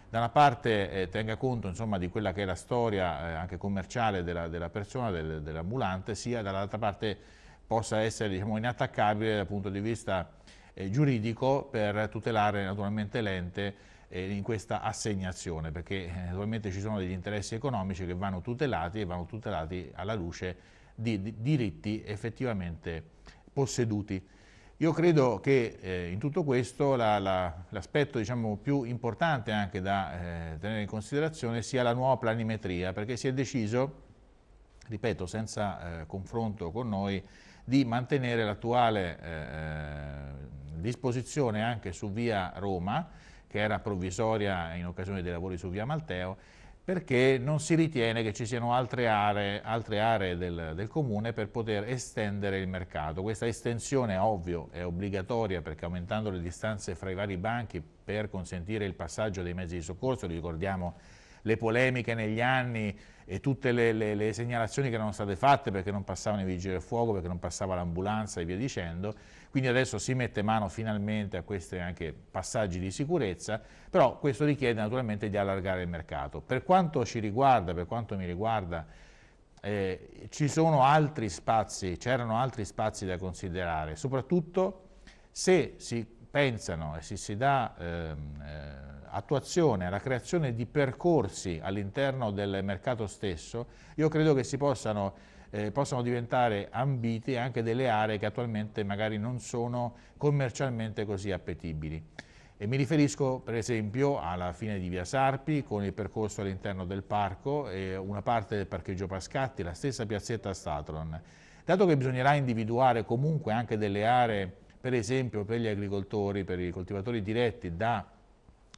da una parte eh, tenga conto insomma, di quella che è la storia eh, anche commerciale della, della persona, del, dell'ambulante, sia dall'altra parte possa essere diciamo, inattaccabile dal punto di vista eh, giuridico per tutelare naturalmente l'ente eh, in questa assegnazione, perché eh, naturalmente ci sono degli interessi economici che vanno tutelati e vanno tutelati alla luce di, di diritti effettivamente posseduti. Io credo che eh, in tutto questo l'aspetto la, la, diciamo, più importante anche da eh, tenere in considerazione sia la nuova planimetria, perché si è deciso, ripeto, senza eh, confronto con noi, di mantenere l'attuale eh, disposizione anche su via Roma, che era provvisoria in occasione dei lavori su via Malteo, perché non si ritiene che ci siano altre aree, altre aree del, del, comune per poter estendere il mercato. Questa estensione, ovvio, è obbligatoria perché aumentando le distanze fra i vari banchi per consentire il passaggio dei mezzi di soccorso, ricordiamo le polemiche negli anni e tutte le, le, le, segnalazioni che erano state fatte perché non passavano i vigili del fuoco, perché non passava l'ambulanza e via dicendo. Quindi adesso si mette mano finalmente a questi anche passaggi di sicurezza, però questo richiede naturalmente di allargare il mercato. Per quanto ci riguarda, per quanto mi riguarda, eh, ci sono altri spazi, c'erano altri spazi da considerare, soprattutto se si pensano e se si dà... Ehm, eh, attuazione, alla creazione di percorsi all'interno del mercato stesso, io credo che si possano, eh, possano diventare ambiti anche delle aree che attualmente magari non sono commercialmente così appetibili. E mi riferisco per esempio alla fine di Via Sarpi con il percorso all'interno del parco e una parte del parcheggio Pascatti, la stessa piazzetta Statron. Dato che bisognerà individuare comunque anche delle aree per esempio per gli agricoltori, per i coltivatori diretti da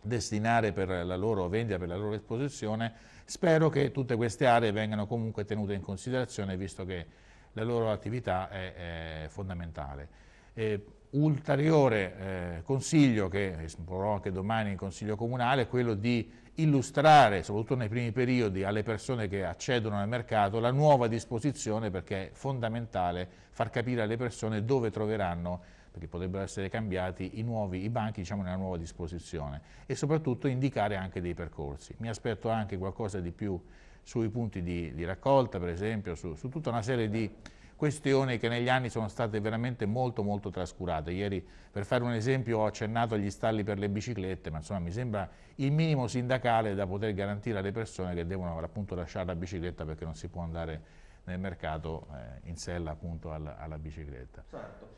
destinare per la loro vendita, per la loro esposizione. Spero che tutte queste aree vengano comunque tenute in considerazione, visto che la loro attività è, è fondamentale. E, ulteriore eh, consiglio che esporrò anche domani in Consiglio Comunale è quello di illustrare, soprattutto nei primi periodi, alle persone che accedono al mercato la nuova disposizione perché è fondamentale far capire alle persone dove troveranno perché potrebbero essere cambiati i, nuovi, i banchi diciamo, nella nuova disposizione e soprattutto indicare anche dei percorsi. Mi aspetto anche qualcosa di più sui punti di, di raccolta, per esempio, su, su, tutta una serie di questioni che negli anni sono state veramente molto molto trascurate. Ieri, per fare un esempio, ho accennato agli stalli per le biciclette, ma insomma mi sembra il minimo sindacale da poter garantire alle persone che devono appunto lasciare la bicicletta perché non si può andare nel mercato eh, in sella appunto alla, alla bicicletta. Certo.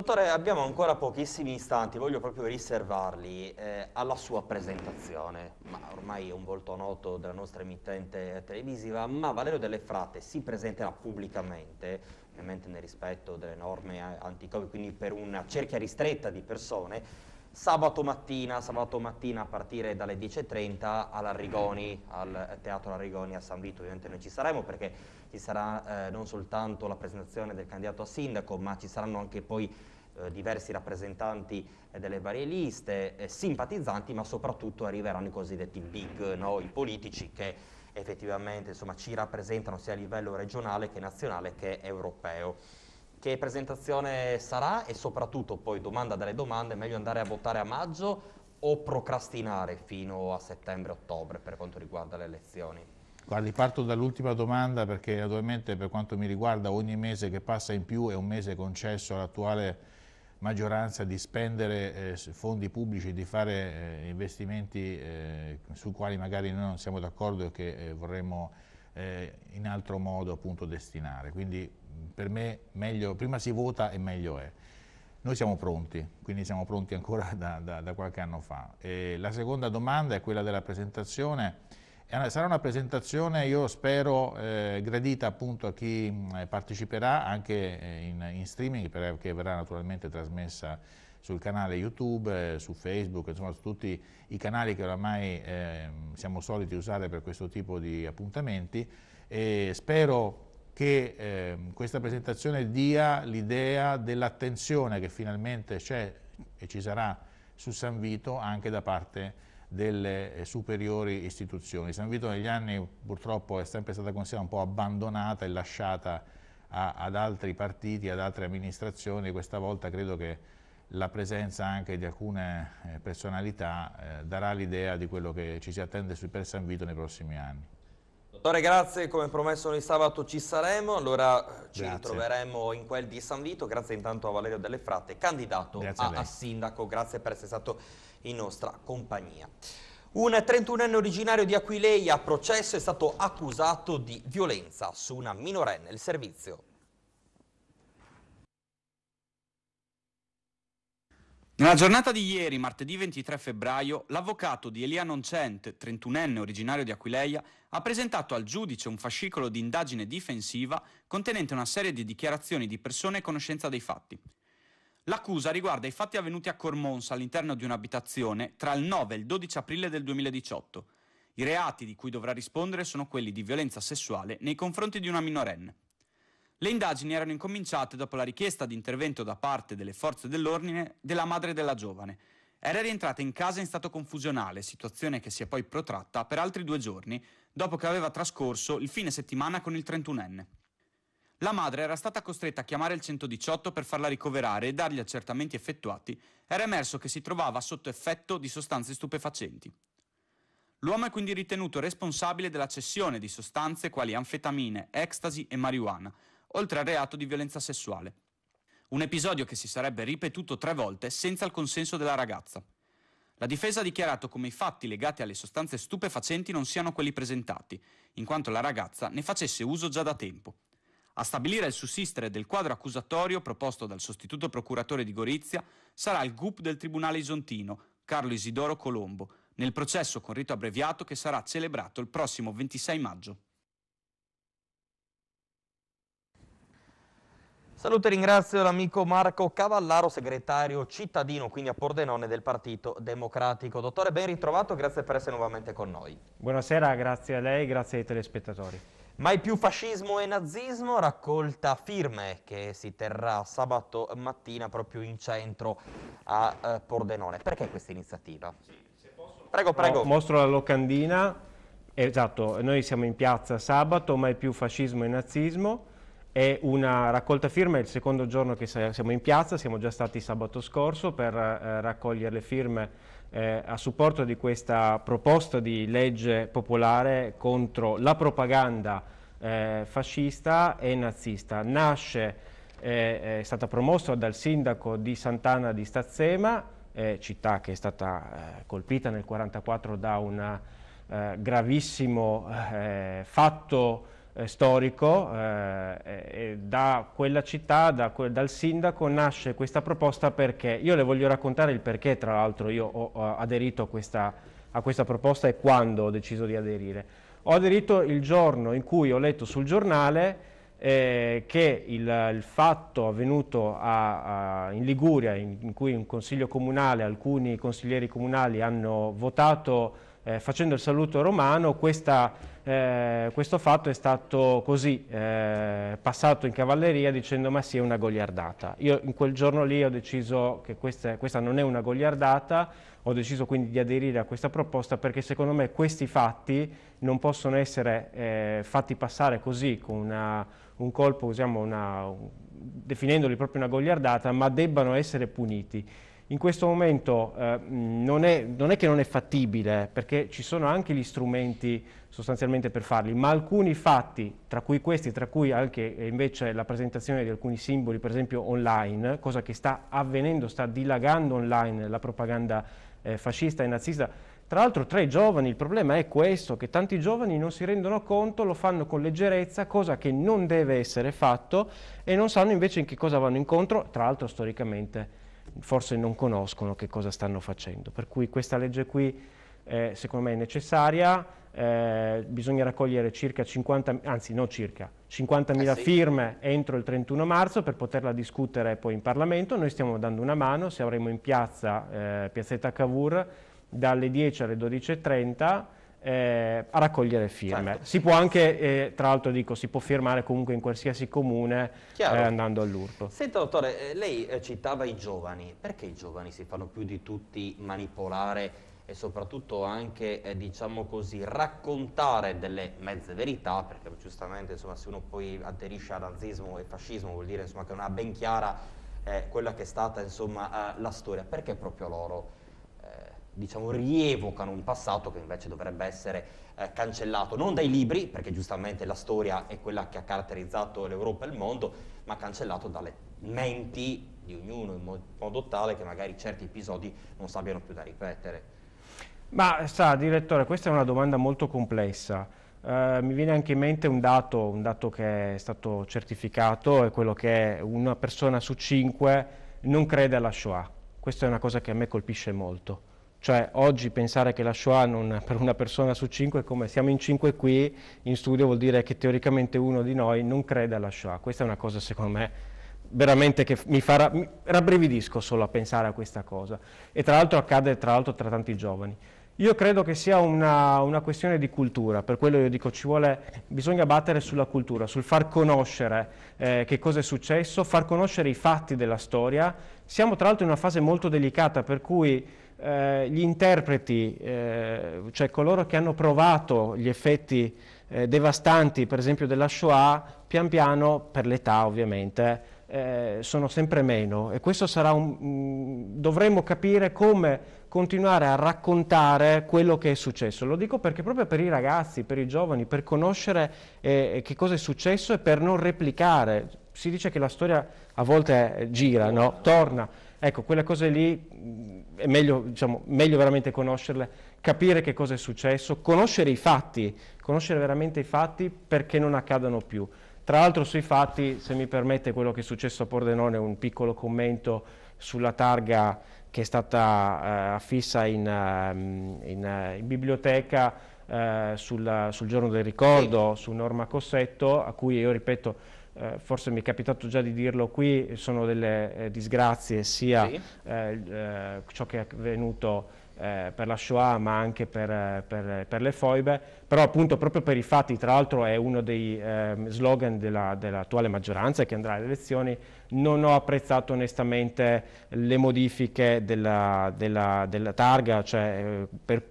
Dottore, abbiamo ancora pochissimi istanti, voglio proprio riservarli eh, alla sua presentazione, ma ormai è un volto noto della nostra emittente televisiva, ma Valerio Delle Frate si presenterà pubblicamente, ovviamente nel rispetto delle norme anticovid, quindi per una cerchia ristretta di persone, sabato mattina, sabato mattina a partire dalle 10.30 all'Arrigoni, al Teatro Arrigoni a San Vito, ovviamente noi ci saremo perché ci sarà eh, non soltanto la presentazione del candidato a sindaco, ma ci saranno anche poi eh, diversi rappresentanti eh, delle varie liste, eh, simpatizzanti, ma soprattutto arriveranno i cosiddetti big, no? i politici che effettivamente insomma, ci rappresentano sia a livello regionale che nazionale che europeo. Che presentazione sarà e soprattutto poi domanda dalle domande, è meglio andare a votare a maggio o procrastinare fino a settembre-ottobre per quanto riguarda le elezioni? Guardi, parto dall'ultima domanda perché naturalmente per quanto mi riguarda ogni mese che passa in più è un mese concesso all'attuale maggioranza di spendere eh, fondi pubblici, di fare eh, investimenti eh, su quali magari noi non siamo d'accordo e che eh, vorremmo eh, in altro modo appunto, destinare. Quindi mm, per me meglio, prima si vota e meglio è. Noi siamo pronti, quindi siamo pronti ancora [laughs] da, da, da qualche anno fa. E la seconda domanda è quella della presentazione eh, sarà una presentazione, io spero, eh, gradita appunto a chi mm, parteciperà anche eh, in, in streaming, perché verrà naturalmente trasmessa sul canale YouTube, eh, su Facebook, insomma su tutti i canali che oramai eh, siamo soliti usare per questo tipo di appuntamenti e spero che eh, questa presentazione dia l'idea dell'attenzione che finalmente c'è e ci sarà su San Vito anche da parte di delle eh, superiori istituzioni. San Vito negli anni purtroppo è sempre stata considerata un po' abbandonata e lasciata a, ad altri partiti, ad altre amministrazioni, questa volta credo che la presenza anche di alcune eh, personalità eh, darà l'idea di quello che ci si attende per San Vito nei prossimi anni. Dottore, grazie. Come promesso noi sabato ci saremo, allora eh, ci grazie. ritroveremo in quel di San Vito. Grazie intanto a Valerio Delle Fratte, candidato a, a, a sindaco. Grazie per essere stato in nostra compagnia. Un 31enne originario di Aquileia a processo è stato accusato di violenza su una minorenne. Il servizio. Nella giornata di ieri, martedì 23 febbraio, l'avvocato di Elia Noncent, 31enne originario di Aquileia, ha presentato al giudice un fascicolo di indagine difensiva contenente una serie di dichiarazioni di persone a conoscenza dei fatti. L'accusa riguarda i fatti avvenuti a Cormonsa all'interno di un'abitazione tra il 9 e il 12 aprile del 2018. I reati di cui dovrà rispondere sono quelli di violenza sessuale nei confronti di una minorenne. Le indagini erano incominciate dopo la richiesta di intervento da parte delle forze dell'ordine della madre della giovane. Era rientrata in casa in stato confusionale, situazione che si è poi protratta per altri due giorni, dopo che aveva trascorso il fine settimana con il 31enne. La madre era stata costretta a chiamare il 118 per farla ricoverare e dagli accertamenti effettuati era emerso che si trovava sotto effetto di sostanze stupefacenti. L'uomo è quindi ritenuto responsabile della cessione di sostanze quali anfetamine, ecstasy e marijuana, oltre al reato di violenza sessuale. Un episodio che si sarebbe ripetuto tre volte senza il consenso della ragazza. La difesa ha dichiarato come i fatti legati alle sostanze stupefacenti non siano quelli presentati, in quanto la ragazza ne facesse uso già da tempo. A stabilire il sussistere del quadro accusatorio proposto dal sostituto procuratore di Gorizia sarà il GUP del Tribunale Isontino, Carlo Isidoro Colombo, nel processo con rito abbreviato che sarà celebrato il prossimo 26 maggio. Saluto e ringrazio l'amico Marco Cavallaro, segretario cittadino, quindi a Pordenone del Partito Democratico. Dottore, ben ritrovato, grazie per essere nuovamente con noi. Buonasera, grazie a lei, grazie ai telespettatori. Mai più fascismo e nazismo, raccolta firme che si terrà sabato mattina proprio in centro a eh, Pordenone. Perché questa iniziativa? Prego, prego. No, mostro la locandina. Esatto, noi siamo in piazza sabato, mai più fascismo e nazismo. È una raccolta firme, è il secondo giorno che siamo in piazza, siamo già stati sabato scorso per eh, raccogliere le firme eh, a supporto di questa proposta di legge popolare contro la propaganda eh, fascista e nazista. Nasce, eh, eh è stata promossa dal sindaco di Sant'Anna di Stazzema, eh, città che è stata eh, colpita nel 1944 da un gravissimo fatto eh, storico eh, da quella città, da, dal sindaco nasce questa proposta perché, io le voglio raccontare il perché tra l'altro io ho, ho aderito a questa, a questa proposta e quando ho deciso di aderire. Ho aderito il giorno in cui ho letto sul giornale eh, che il, il, fatto avvenuto a, a, in Liguria, in, in, cui un consiglio comunale, alcuni consiglieri comunali hanno votato eh, facendo il saluto romano, questa eh, questo fatto è stato così eh, passato in cavalleria dicendo ma sì è una goliardata. Io in quel giorno lì ho deciso che questa, questa non è una goliardata, ho deciso quindi di aderire a questa proposta perché secondo me questi fatti non possono essere eh, fatti passare così con una, un colpo, usiamo una, un, definendoli proprio una goliardata, ma debbano essere puniti. In questo momento eh, non, è, non, è, che non è fattibile, perché ci sono anche gli strumenti sostanzialmente per farli, ma alcuni fatti, tra cui questi, tra cui anche eh, invece la presentazione di alcuni simboli, per esempio online, cosa che sta avvenendo, sta dilagando online la propaganda eh, fascista e nazista, tra l'altro tra i giovani il problema è questo, che tanti giovani non si rendono conto, lo fanno con leggerezza, cosa che non deve essere fatto e non sanno invece in che cosa vanno incontro, tra l'altro storicamente forse non conoscono che cosa stanno facendo. Per cui questa legge qui eh, secondo me è necessaria, eh, bisogna raccogliere circa 50, anzi no circa, 50.000 eh sì. firme entro il 31 marzo per poterla discutere poi in Parlamento. Noi stiamo dando una mano, se avremo in piazza, eh, piazzetta Cavour, dalle 10 alle 12.30 eh, a raccogliere firme. Certo. Si può anche, eh, tra l'altro dico, si può firmare comunque in qualsiasi comune eh, andando all'urto. Senta dottore, eh, lei eh, citava i giovani, perché i giovani si fanno più di tutti manipolare e soprattutto anche, eh, diciamo così, raccontare delle mezze verità, perché giustamente insomma, se uno poi aderisce a nazismo e fascismo vuol dire insomma, che non ha ben chiara eh, quella che è stata insomma, eh, la storia, perché proprio loro eh, diciamo, rievocano un passato che invece dovrebbe essere eh, cancellato, non dai libri, perché giustamente la storia è quella che ha caratterizzato l'Europa e il mondo, ma cancellato dalle menti di ognuno in modo tale che magari certi episodi non sappiano più da ripetere. Ma sa, direttore, questa è una domanda molto complessa. Eh, mi viene anche in mente un dato, un dato che è stato certificato, è quello che una persona su cinque non crede alla Shoah. Questa è una cosa che a me colpisce molto. Cioè, oggi pensare che la Shoah non, [laughs] per una persona su cinque, come siamo in cinque qui in studio, vuol dire che teoricamente uno di noi non crede alla Shoah. Questa è una cosa, secondo me, veramente che mi farà... mi rabbrividisco solo a pensare a questa cosa. E tra l'altro accade tra, tra tanti giovani. Io credo che sia una, una, questione di cultura, per quello io dico ci vuole, bisogna battere sulla cultura, sul far conoscere eh, che cosa è successo, far conoscere i fatti della storia. Siamo tra l'altro in una fase molto delicata per cui eh, gli interpreti, eh, cioè coloro che hanno provato gli effetti eh, devastanti per esempio della Shoah, pian piano, per l'età ovviamente, eh, sono sempre meno e questo sarà un, mh, mm, dovremmo capire come continuare a raccontare quello che è successo. Lo dico perché proprio per i ragazzi, per i giovani, per conoscere eh, che cosa è successo e per non replicare. Si dice che la storia a volte eh, gira, no? torna. Ecco, quelle cose lì mm, è meglio, diciamo, meglio veramente conoscerle, capire che cosa è successo, conoscere i fatti, conoscere veramente i fatti perché non accadano più. Tra l'altro sui fatti, se mi permette quello che è successo a Pordenone, un piccolo commento sulla targa che è stata eh, affissa in, ehm, in, eh, in biblioteca eh, sul, sul, giorno del ricordo, su Norma Cossetto, a cui io ripeto, forse mi è capitato già di dirlo qui, sono delle disgrazie sia sì. ciò che è avvenuto eh, per la Shoah ma anche per, eh, per, eh, per, le foibe, però appunto proprio per i fatti, tra l'altro è uno dei eh, slogan dell'attuale dell maggioranza che andrà alle elezioni, non ho apprezzato onestamente le modifiche della, della, della targa, cioè eh, per,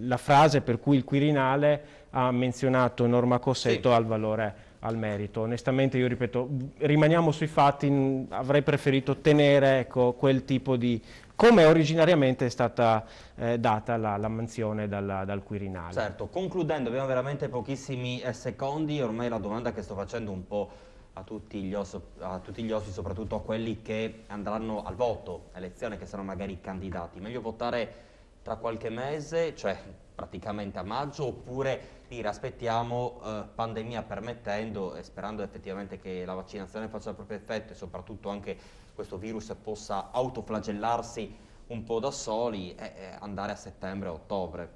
la frase per cui il Quirinale ha menzionato Norma Cossetto sì. al valore al merito. Onestamente io ripeto, rimaniamo sui fatti, avrei preferito tenere ecco, quel tipo di come originariamente è stata eh, data la, la mansione dalla, dal Quirinale. Certo, concludendo, abbiamo veramente pochissimi eh, secondi, ormai la domanda che sto facendo un po' a tutti gli, os a tutti gli osi, soprattutto a quelli che andranno al voto, elezione, che saranno magari candidati, meglio votare tra qualche mese, cioè praticamente a maggio, oppure dire aspettiamo eh, pandemia permettendo e sperando effettivamente che la vaccinazione faccia il proprio effetto e soprattutto anche questo virus possa autoflagellarsi un po' da soli e andare a settembre-ottobre?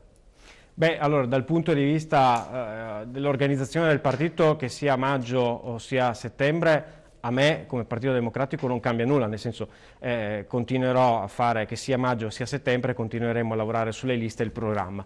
Beh, allora, dal punto di vista eh, dell'organizzazione del partito, che sia maggio o sia settembre, a me come Partito Democratico non cambia nulla, nel senso eh, continuerò a fare che sia maggio sia settembre, continueremo a lavorare sulle liste e il programma.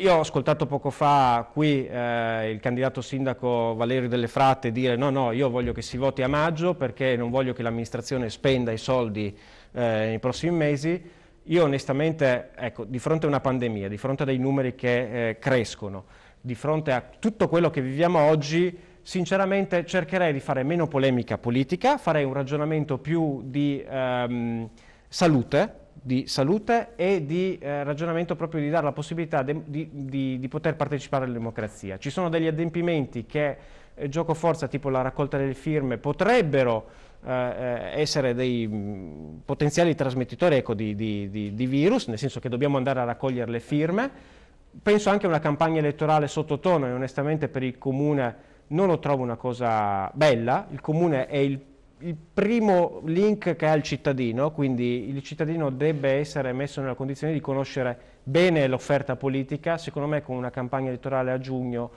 Io ho ascoltato poco fa qui eh, il candidato sindaco Valerio Delle Fratte dire no, no, io voglio che si voti a maggio perché non voglio che l'amministrazione spenda i soldi eh, nei prossimi mesi. Io onestamente, ecco, di fronte a una pandemia, di fronte a dei numeri che eh, crescono, di fronte a tutto quello che viviamo oggi, sinceramente cercherei di fare meno polemica politica, farei un ragionamento più di ehm, salute, di salute e di eh, ragionamento proprio di dare la possibilità di, di, di, poter partecipare alla democrazia. Ci sono degli adempimenti che eh, gioco forza, tipo la raccolta delle firme, potrebbero eh, eh, essere dei mm, potenziali trasmettitori ecco, di, di virus, nel senso che dobbiamo andare a raccogliere le firme. Penso anche a una campagna elettorale sottotono e onestamente per il comune non lo trovo una cosa bella. Il comune è il il primo link che ha il cittadino, quindi il cittadino debba essere messo nella condizione di conoscere bene l'offerta politica, secondo me con una campagna elettorale a giugno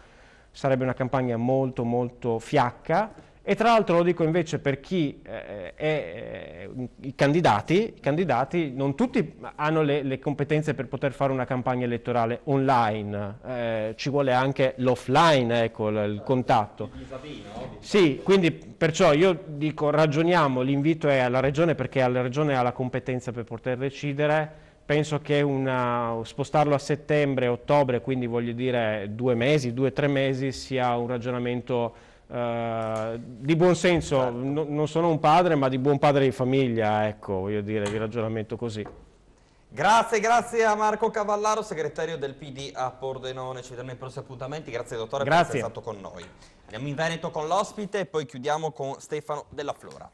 sarebbe una campagna molto molto fiacca, e tra l'altro lo dico invece per chi eh, è eh, i candidati, i candidati non tutti hanno le, le, competenze per poter fare una campagna elettorale online, eh, ci vuole anche l'offline, ecco, il, il contatto. Sì, quindi perciò io dico ragioniamo, l'invito è alla Regione perché la Regione ha la competenza per poter decidere, penso che una, spostarlo a settembre, ottobre, quindi voglio dire due mesi, due o tre mesi, sia un ragionamento eh, di buon senso, certo. no, non sono un padre, ma di buon padre di famiglia, ecco, voglio dire, di ragionamento così. Grazie, grazie a Marco Cavallaro, segretario del PD a Pordenone, ci vediamo ai prossimi appuntamenti, grazie dottore grazie. per essere stato con noi. Andiamo in Veneto con l'ospite e poi chiudiamo con Stefano Della Flora.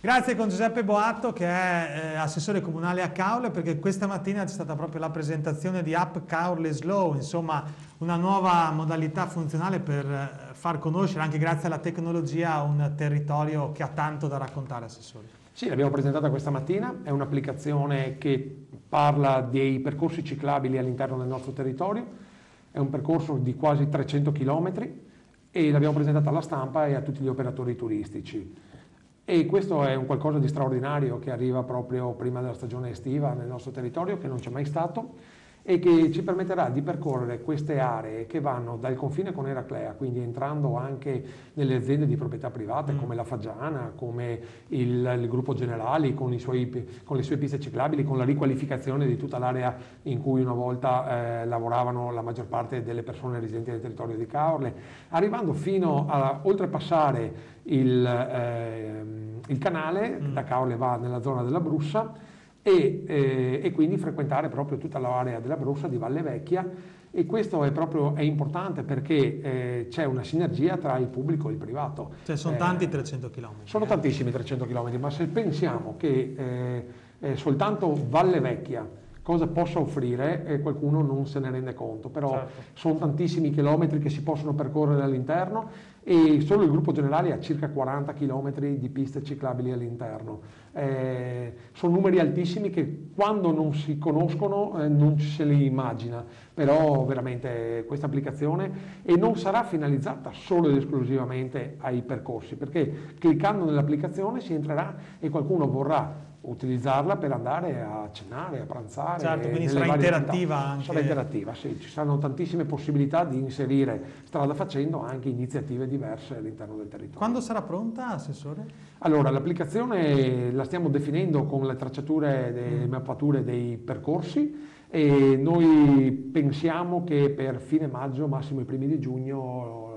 Grazie con Giuseppe Boatto che è eh, assessore comunale a Caorle perché questa mattina c'è stata proprio la presentazione di App Caorle Slow, insomma una nuova modalità funzionale per eh, far conoscere anche grazie alla tecnologia un territorio che ha tanto da raccontare assessore. Sì, l'abbiamo presentata questa mattina, è un'applicazione che parla dei percorsi ciclabili all'interno del nostro territorio, è un percorso di quasi 300 km e l'abbiamo presentata alla stampa e a tutti gli operatori turistici e questo è un qualcosa di straordinario che arriva proprio prima della stagione estiva nel nostro territorio, che non c'è mai stato e che ci permetterà di percorrere queste aree che vanno dal confine con Eraclea, quindi entrando anche nelle aziende di proprietà private mm. come la Fagiana, come il, il gruppo Generali con, suoi, con, le sue piste ciclabili, con la riqualificazione di tutta l'area in cui una volta eh, lavoravano la maggior parte delle persone residenti nel territorio di Caorle, arrivando fino a oltrepassare il, eh, il canale, mm. da Caorle va nella zona della Brussa, e, eh, e, quindi frequentare proprio tutta l'area della Brossa di Valle Vecchia e questo è proprio è importante perché eh, c'è una sinergia tra il pubblico e il privato. Cioè eh, sono eh, tanti 300 km. Sono tantissimi 300 km, ma se pensiamo che eh, eh, soltanto Valle Vecchia cosa possa offrire eh, qualcuno non se ne rende conto, però certo. sono tantissimi chilometri che si possono percorrere all'interno e solo il gruppo generale ha circa 40 km di piste ciclabili all'interno. Eh, sono numeri altissimi che quando non si conoscono eh, non se li immagina, però veramente questa applicazione e non sarà finalizzata solo ed esclusivamente ai percorsi, perché cliccando nell'applicazione si entrerà e qualcuno vorrà utilizzarla per andare a cenare, a pranzare. Certo, quindi sarà interattiva attività. anche. Sarà interattiva, sì, ci saranno tantissime possibilità di inserire strada facendo anche iniziative diverse all'interno del territorio. Quando sarà pronta, Assessore? Allora, l'applicazione la stiamo definendo con le tracciature, mm. le mappature dei percorsi e noi pensiamo che per fine maggio, massimo i primi di giugno,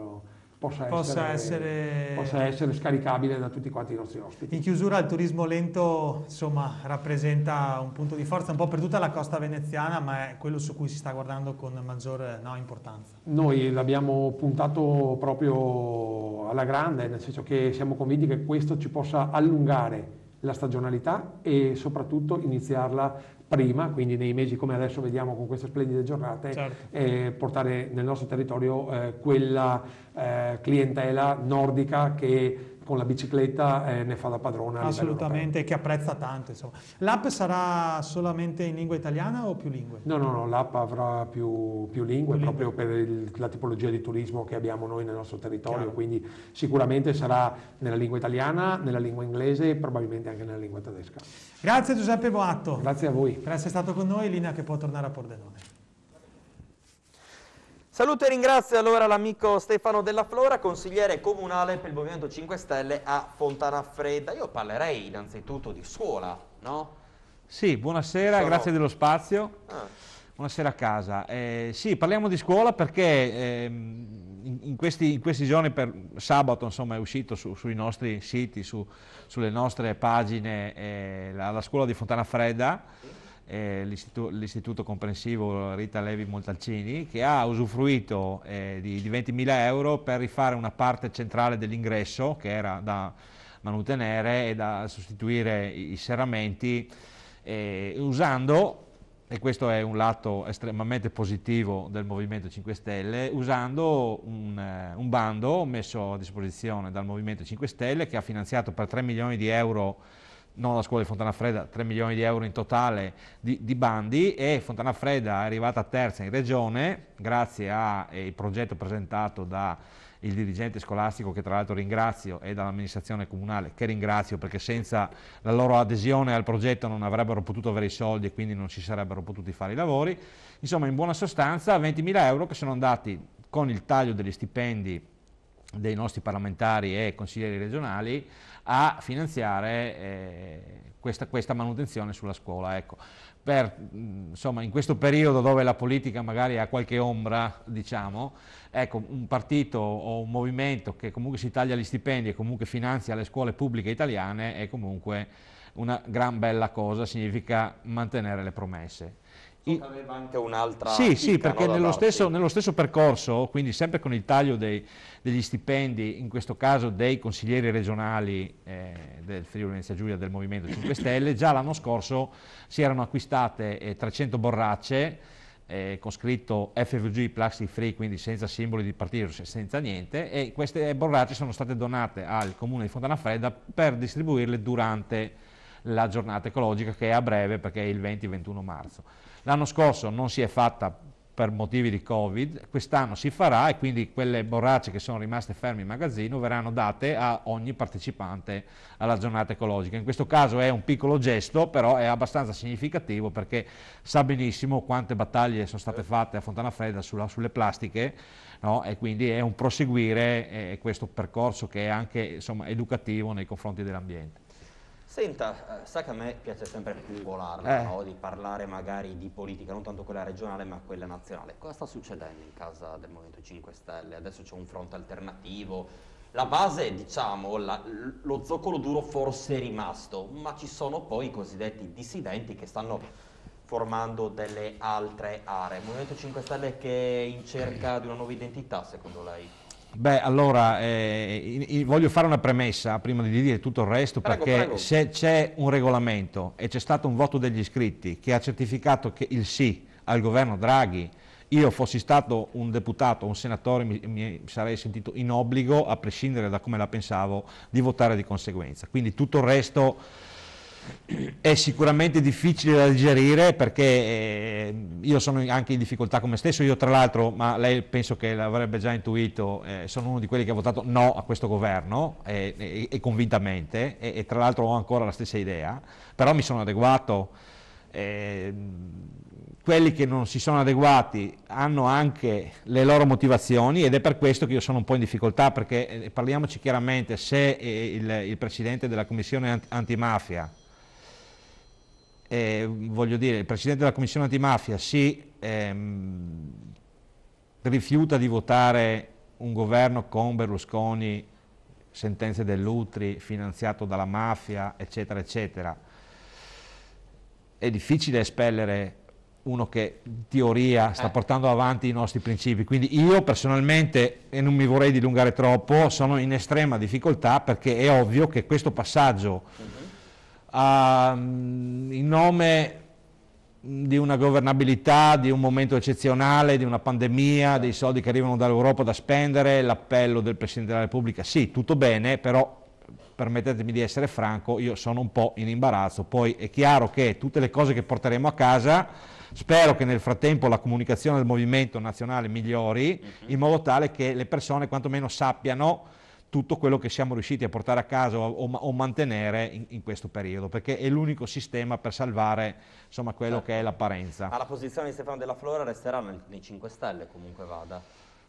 possa, possa, essere, essere... possa, essere, scaricabile da tutti quanti i nostri ospiti. In chiusura il turismo lento insomma, rappresenta un punto di forza un po' per tutta la costa veneziana, ma è quello su cui si sta guardando con maggior no, importanza. Noi l'abbiamo puntato proprio alla grande, nel senso che siamo convinti che questo ci possa allungare la stagionalità e soprattutto iniziarla prima, quindi nei mesi come adesso vediamo con queste splendide giornate, certo. eh, portare nel nostro territorio eh, quella eh, clientela nordica che con la bicicletta eh, ne fa da padrona. Assolutamente, che apprezza tanto. Insomma. L'app sarà solamente in lingua italiana o più lingue? No, no, no l'app avrà più, più, lingue, più proprio lingue. per il, la tipologia di turismo che abbiamo noi nel nostro territorio, Chiaro. quindi sicuramente sarà nella lingua italiana, nella lingua inglese e probabilmente anche nella lingua tedesca. Grazie Giuseppe Boatto. Grazie a voi. Grazie, è stato con noi, Lina che può tornare a Pordenone. Saluto e ringrazio allora l'amico Stefano Della Flora, consigliere comunale per il Movimento 5 Stelle a Fontana Fredda. Io parlerei innanzitutto di scuola, no? Sì, buonasera, Sono... grazie dello spazio. Ah. Buonasera a casa. Eh, sì, parliamo di scuola perché eh, in, questi, in, questi, giorni, per sabato, insomma, è uscito su, sui nostri siti, su, sulle nostre pagine, eh, la, la, scuola di Fontana Fontanaffredda eh, l'istituto, comprensivo Rita Levi Montalcini, che ha usufruito eh, di, di 20.000 euro per rifare una parte centrale dell'ingresso che era da manutenere e da sostituire i, i serramenti, eh, usando e questo è un lato estremamente positivo del Movimento 5 Stelle, usando un, eh, un bando messo a disposizione dal Movimento 5 Stelle che ha finanziato per 3 milioni di euro non la scuola di Fontana Fredda, 3 milioni di euro in totale di, di bandi e Fontana Fredda è arrivata terza in regione grazie al progetto presentato dal dirigente scolastico che tra l'altro ringrazio e dall'amministrazione comunale che ringrazio perché senza la loro adesione al progetto non avrebbero potuto avere i soldi e quindi non si sarebbero potuti fare i lavori. Insomma in buona sostanza 20.000 euro che sono andati con il taglio degli stipendi dei nostri parlamentari e consiglieri regionali a finanziare eh, questa, questa, manutenzione sulla scuola. Ecco. Per, mm, insomma, in questo periodo dove la politica magari ha qualche ombra, diciamo, ecco, un partito o un movimento che comunque si taglia gli stipendi e comunque finanzia le scuole pubbliche italiane è comunque una gran bella cosa, significa mantenere le promesse. So che aveva anche un'altra. Sì, sì, perché no, nello, stesso, nello, stesso, percorso, quindi sempre con il taglio dei, degli stipendi, in questo caso dei consiglieri regionali eh, del Friuli Venezia Giulia del Movimento 5 Stelle, già l'anno scorso si erano acquistate eh, 300 borracce eh, con scritto FVG Plastic Free, quindi senza simboli di partito, senza niente, e queste borracce sono state donate al comune di Fontana Fredda per distribuirle durante la giornata ecologica che è a breve perché è il 20-21 marzo. L'anno scorso non si è fatta per motivi di Covid, quest'anno si farà e quindi quelle borracce che sono rimaste ferme in magazzino verranno date a ogni partecipante alla giornata ecologica. In questo caso è un piccolo gesto, però è abbastanza significativo perché sa benissimo quante battaglie sono state fatte a Fontana Fredda sulla, sulle plastiche no? e quindi è un proseguire eh, questo percorso che è anche insomma, educativo nei confronti dell'ambiente. Senta, eh, sa che a me piace sempre volarla, eh. no? di parlare magari di politica, non tanto quella regionale ma quella nazionale. Cosa sta succedendo in casa del Movimento 5 Stelle? Adesso c'è un fronte alternativo. La base, diciamo, la, lo zoccolo duro forse è rimasto, ma ci sono poi i cosiddetti dissidenti che stanno formando delle altre aree. Movimento 5 Stelle che è in cerca di una nuova identità, secondo lei? Beh, allora eh, voglio fare una premessa prima di dire tutto il resto, prego, perché prego. se c'è un regolamento e c'è stato un voto degli iscritti che ha certificato che il sì al governo Draghi, io fossi stato un deputato, un senatore, mi, mi sarei sentito in obbligo, a prescindere da come la pensavo, di votare di conseguenza. Quindi tutto il resto è sicuramente difficile da digerire perché eh, io sono anche in difficoltà come stesso, io tra l'altro, ma lei penso che l'avrebbe già intuito, eh, sono uno di quelli che ha votato no a questo governo eh, eh, e convintamente e, tra l'altro ho ancora la stessa idea, però mi sono adeguato, eh, quelli che non si sono adeguati hanno anche le loro motivazioni ed è per questo che io sono un po' in difficoltà perché eh, parliamoci chiaramente se il, il Presidente della Commissione antimafia eh, voglio dire, il Presidente della Commissione antimafia si ehm, rifiuta di votare un governo con Berlusconi, sentenze dell'Utri, finanziato dalla mafia, eccetera, eccetera, è difficile espellere uno che in teoria sta eh. portando avanti i nostri principi. Quindi io personalmente, e non mi vorrei dilungare troppo, sono in estrema difficoltà perché è ovvio che questo passaggio a, mm, in nome di una governabilità, di un momento eccezionale, di una pandemia, dei soldi che arrivano dall'Europa da spendere, l'appello del Presidente della Repubblica, sì, tutto bene, però permettetemi di essere franco, io sono un po' in imbarazzo, poi è chiaro che tutte le cose che porteremo a casa, spero che nel frattempo la comunicazione del movimento nazionale migliori, mhm. in modo tale che le persone quantomeno sappiano tutto quello che siamo riusciti a portare a casa o, o mantenere in, in, questo periodo, perché è l'unico sistema per salvare insomma, quello certo. che è l'apparenza. Alla posizione di Stefano Della Flora resterà nei 5 Stelle comunque vada?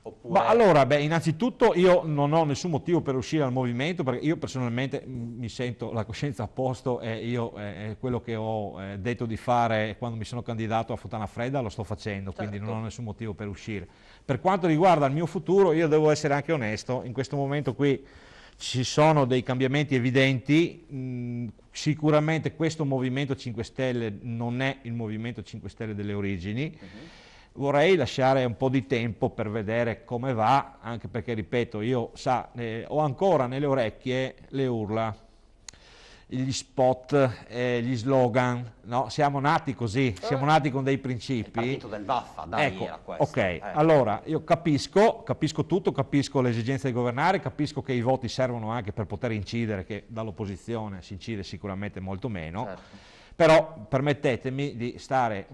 Oppure... Ma allora, beh, innanzitutto io non ho nessun motivo per uscire dal movimento perché io personalmente mm, mi sento la coscienza a posto e io eh, quello che ho eh, detto di fare quando mi sono candidato a Fontana Fredda lo sto facendo, certo. quindi non ho certo. nessun motivo per uscire. Per quanto riguarda il mio futuro, io devo essere anche onesto, in questo momento qui ci sono dei cambiamenti evidenti, mh, mm, sicuramente questo Movimento 5 Stelle non è il Movimento 5 Stelle delle origini. Uh mhm. -huh vorrei lasciare un po' di tempo per vedere come va, anche perché, ripeto, io sa, eh, ho ancora nelle orecchie le urla, gli spot, eh, gli slogan, no? siamo nati così, siamo nati con dei principi. Il del Vaffa, dai, ecco, era questo. Ok, eh. allora io capisco, capisco tutto, capisco l'esigenza di governare, capisco che i voti servono anche per poter incidere, che dall'opposizione si incide sicuramente molto meno, certo. però permettetemi di stare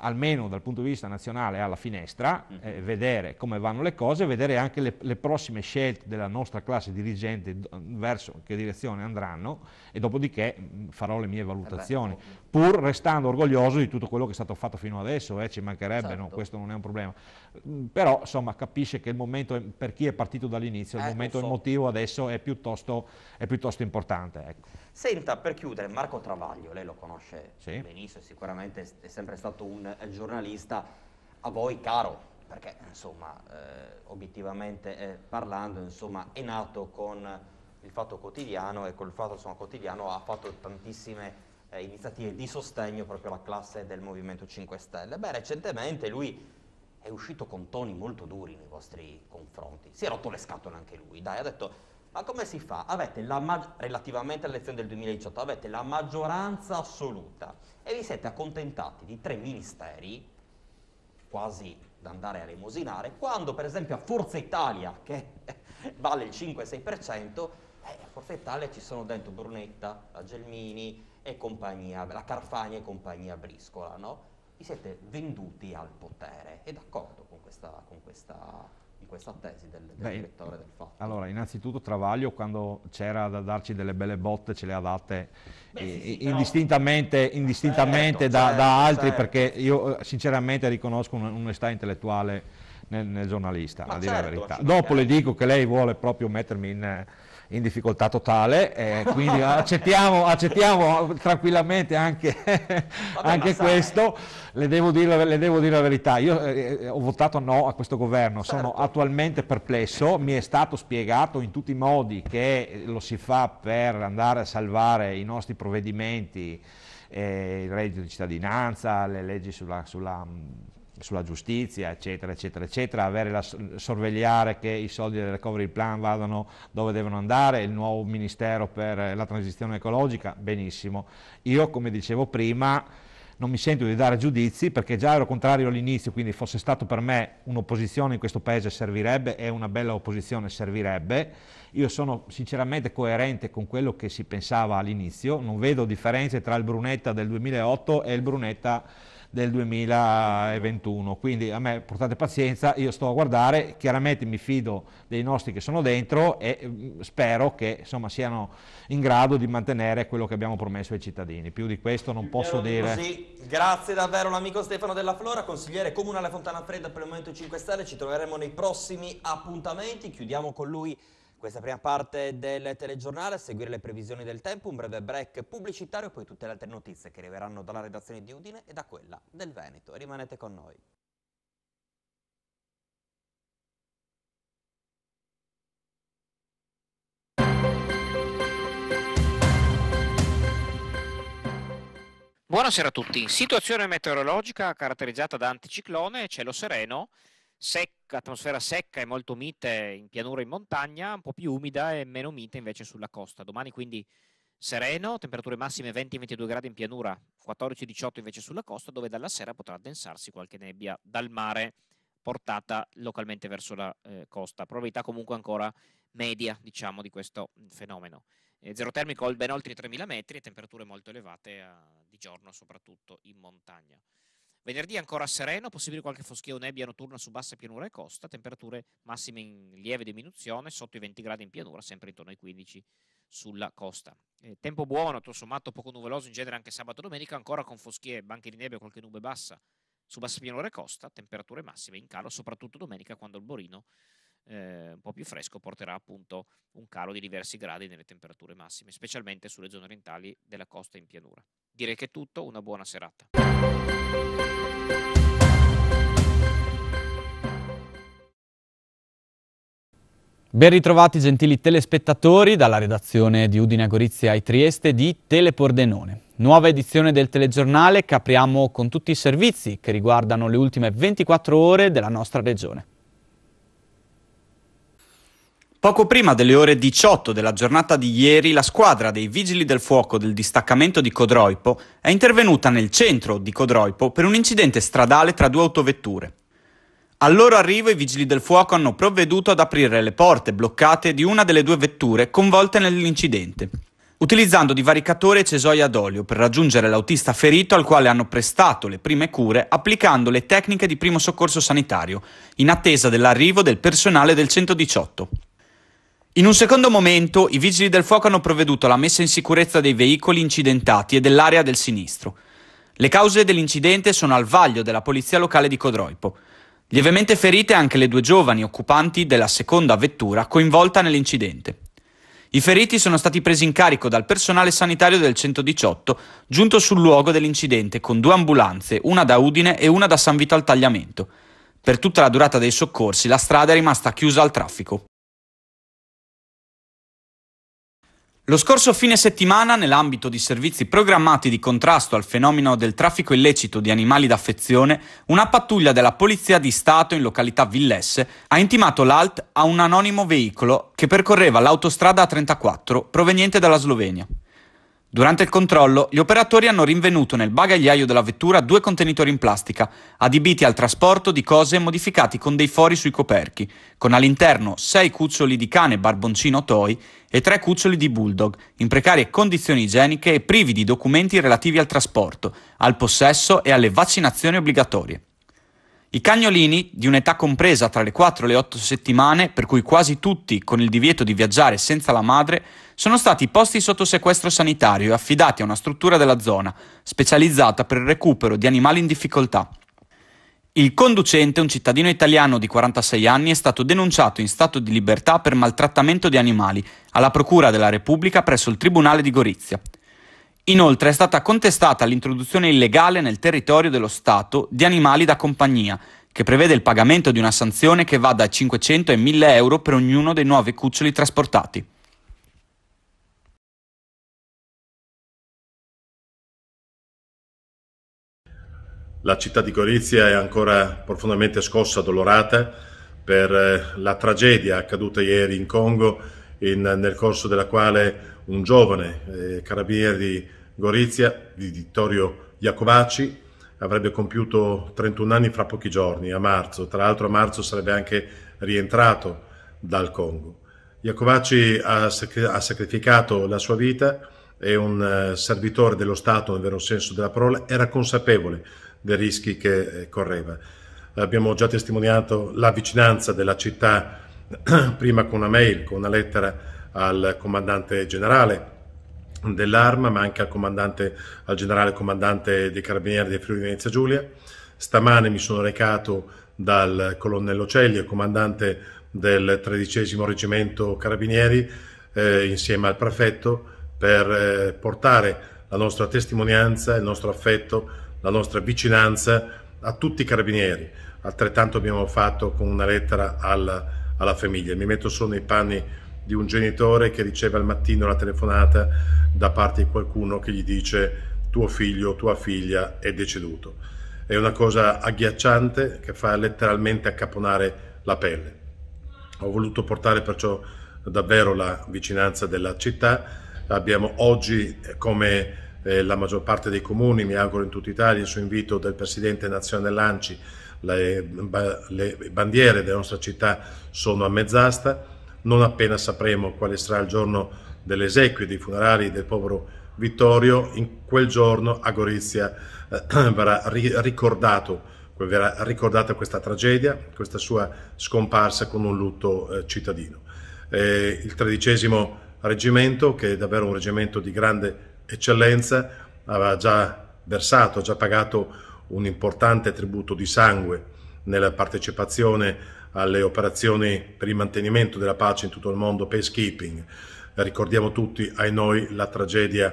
almeno dal punto di vista nazionale alla finestra, mhm. eh, vedere come vanno le cose, vedere anche le, le prossime scelte della nostra classe dirigente verso che direzione andranno e dopodiché farò le mie eh valutazioni pur restando orgoglioso di tutto quello che è stato fatto fino adesso, eh, ci mancherebbe, esatto. no, certo. questo non è un problema. Mm, però insomma capisce che il momento, per chi è partito dall'inizio, eh, il momento so. emotivo adesso è piuttosto, è piuttosto importante. Ecco. Senta, per chiudere, Marco Travaglio, lei lo conosce sì. benissimo, sicuramente è sempre stato un eh, giornalista a voi caro, perché insomma, eh, obiettivamente eh, parlando, insomma, è nato con il fatto quotidiano e col fatto insomma, quotidiano ha fatto tantissime eh, iniziative di sostegno proprio alla classe del Movimento 5 Stelle. Beh, recentemente lui è uscito con toni molto duri nei vostri confronti, si è rotto le scatole anche lui, dai, ha detto ma come si fa? Avete relativamente all'elezione del 2018, avete la maggioranza assoluta e vi siete accontentati di tre ministeri, quasi da andare a lemosinare, quando per esempio a Forza Italia, che [laughs] vale il 5-6%, eh, a Forza Italia ci sono dentro Brunetta, Gelmini, e compagnia, la Carfagna e compagnia Briscola, no? Vi siete venduti al potere, è d'accordo con questa, con questa, in questa tesi del, del Beh, direttore del fatto? Allora, innanzitutto Travaglio quando c'era da darci delle belle botte ce le ha date Beh, eh, sì, indistintamente, indistintamente certo, da, certo, da, altri certo. perché io eh, sinceramente riconosco un'onestà intellettuale nel, nel, giornalista, Ma a dire la certo, verità. Dopo le certo. dico che lei vuole proprio mettermi in eh, in difficoltà totale, eh, quindi [laughs] accettiamo, accettiamo, tranquillamente anche, [laughs] Vabbè, anche questo. Le devo, dire, le devo, dire, la verità, io eh, eh ho votato no a questo governo, certo. sono attualmente perplesso, mi è stato spiegato in tutti i modi che lo si fa per andare a salvare i nostri provvedimenti, eh, il reddito di cittadinanza, le leggi sulla, sulla sulla giustizia, eccetera, eccetera, eccetera, avere la, sorvegliare che i soldi del recovery plan vadano dove devono andare, il nuovo ministero per la transizione ecologica, benissimo. Io, come dicevo prima, non mi sento di dare giudizi perché già ero contrario all'inizio, quindi fosse stato per me un'opposizione in questo paese servirebbe e una bella opposizione servirebbe. Io sono sinceramente coerente con quello che si pensava all'inizio, non vedo differenze tra il Brunetta del 2008 e il Brunetta del 2021. Quindi a me portate pazienza, io sto a guardare, chiaramente mi fido dei nostri che sono dentro e mm, spero che insomma, siano in grado di mantenere quello che abbiamo promesso ai cittadini. Più di questo non posso dire. Così. Grazie davvero l'amico Stefano Della Flora, consigliere comunale Fontana Fredda per il Movimento 5 Stelle, ci troveremo nei prossimi appuntamenti, chiudiamo con lui questa prima parte del telegiornale, a seguire le previsioni del tempo, un breve break pubblicitario e poi tutte le altre notizie che arriveranno dalla redazione di Udine e da quella del Veneto. Rimanete con noi. Buonasera a tutti. Situazione meteorologica caratterizzata da anticiclone, cielo sereno, secca, atmosfera secca e molto mite in pianura e in montagna, un po' più umida e meno mite invece sulla costa. Domani quindi sereno, temperature massime 20-22 gradi in pianura, 14-18 invece sulla costa, dove dalla sera potrà addensarsi qualche nebbia dal mare portata localmente verso la eh, costa. Probabilità comunque ancora media, diciamo, di questo mm, fenomeno. Eh, zero termico ben oltre i 3000 metri e temperature molto elevate eh, di giorno, soprattutto in montagna. Venerdì ancora sereno, possibile qualche foschia o nebbia notturna su bassa pianura e costa, temperature massime in lieve diminuzione, sotto i 20 gradi in pianura, sempre intorno ai 15 sulla costa. Eh, tempo buono, tutto sommato poco nuvoloso in genere anche sabato e domenica, ancora con foschie, banche di nebbia e qualche nube bassa su bassa pianura e costa, temperature massime in calo, soprattutto domenica quando il Borino eh, un po' più fresco porterà appunto un calo di diversi gradi nelle temperature massime, specialmente sulle zone orientali della costa in pianura. Direi che è tutto, una buona serata. Ben ritrovati gentili telespettatori dalla redazione di Udine Gorizia e Trieste di Telepordenone. Nuova edizione del telegiornale che apriamo con tutti i servizi che riguardano le ultime 24 ore della nostra regione. Poco prima delle ore 18 della giornata di ieri, la squadra dei Vigili del Fuoco del distaccamento di Codroipo è intervenuta nel centro di Codroipo per un incidente stradale tra due autovetture. Al loro arrivo i Vigili del Fuoco hanno provveduto ad aprire le porte bloccate di una delle due vetture coinvolte nell'incidente, utilizzando divaricatore e cesoia d'olio per raggiungere l'autista ferito al quale hanno prestato le prime cure applicando le tecniche di primo soccorso sanitario, in attesa dell'arrivo del personale del 118. In un secondo momento i vigili del fuoco hanno provveduto alla messa in sicurezza dei veicoli incidentati e dell'area del sinistro. Le cause dell'incidente sono al vaglio della polizia locale di Codroipo. Lievemente ferite anche le due giovani occupanti della seconda vettura coinvolta nell'incidente. I feriti sono stati presi in carico dal personale sanitario del 118, giunto sul luogo dell'incidente con due ambulanze, una da Udine e una da San Vito al Tagliamento. Per tutta la durata dei soccorsi la strada è rimasta chiusa al traffico. Lo scorso fine settimana, nell'ambito di servizi programmati di contrasto al fenomeno del traffico illecito di animali d'affezione, una pattuglia della Polizia di Stato in località Villesse ha intimato l'alt a un anonimo veicolo che percorreva l'autostrada A34 proveniente dalla Slovenia. Durante il controllo, gli operatori hanno rinvenuto nel bagagliaio della vettura due contenitori in plastica, adibiti al trasporto di cose modificati con dei fori sui coperchi, con all'interno sei cuccioli di cane barboncino toy e tre cuccioli di bulldog, in precarie condizioni igieniche e privi di documenti relativi al trasporto, al possesso e alle vaccinazioni obbligatorie. I cagnolini, di un'età compresa tra le 4 e le 8 settimane, per cui quasi tutti con il divieto di viaggiare senza la madre, sono stati posti sotto sequestro sanitario e affidati a una struttura della zona, specializzata per il recupero di animali in difficoltà. Il conducente, un cittadino italiano di 46 anni, è stato denunciato in stato di libertà per maltrattamento di animali alla Procura della Repubblica presso il Tribunale di Gorizia. Inoltre è stata contestata l'introduzione illegale nel territorio dello Stato di animali da compagnia, che prevede il pagamento di una sanzione che va da 500 ai 1000 euro per ognuno dei nuovi cuccioli trasportati. La città di Gorizia è ancora profondamente scossa, addolorata per eh, la tragedia accaduta ieri in Congo, in, nel corso della quale un giovane eh, carabiniere di Gorizia, di Vittorio Iacovacci, avrebbe compiuto 31 anni fra pochi giorni, a marzo. Tra l'altro a marzo sarebbe anche rientrato dal Congo. Iacovacci ha, ha sacrificato la sua vita, è un eh, servitore dello Stato nel vero senso della parola, era consapevole dei rischi che eh, correva. Abbiamo già testimoniato la vicinanza della città, [clears throat] prima con una mail, con una lettera al comandante generale dell'arma, ma anche al, comandante, al generale comandante dei carabinieri dei Friuli Venezia Giulia. Stamane mi sono recato dal colonnello Celli, comandante del tredicesimo Reggimento Carabinieri, eh, insieme al prefetto, per eh, portare la nostra testimonianza, il nostro affetto la nostra vicinanza a tutti i carabinieri. Altrettanto abbiamo fatto con una lettera alla, alla famiglia. Mi metto solo nei panni di un genitore che riceve al mattino la telefonata da parte di qualcuno che gli dice tuo figlio o tua figlia è deceduto. È una cosa agghiacciante che fa letteralmente accaponare la pelle. Ho voluto portare perciò davvero la vicinanza della città. Abbiamo oggi eh, come eh, la maggior parte dei comuni, mi auguro in tutta Italia, su invito del Presidente Nazionale Lanci, le, le bandiere della nostra città sono a mezz'asta, non appena sapremo quale sarà il giorno delle esequie, dei funerali del povero Vittorio, in quel giorno a Gorizia eh, [clears throat] verrà ri ricordato verrà ricordata questa tragedia, questa sua scomparsa con un lutto eh, cittadino. Eh, il tredicesimo reggimento, che è davvero un reggimento di grande eccellenza aveva già versato, già pagato un importante tributo di sangue nella partecipazione alle operazioni per il mantenimento della pace in tutto il mondo, peacekeeping. Ricordiamo tutti, ai noi, la tragedia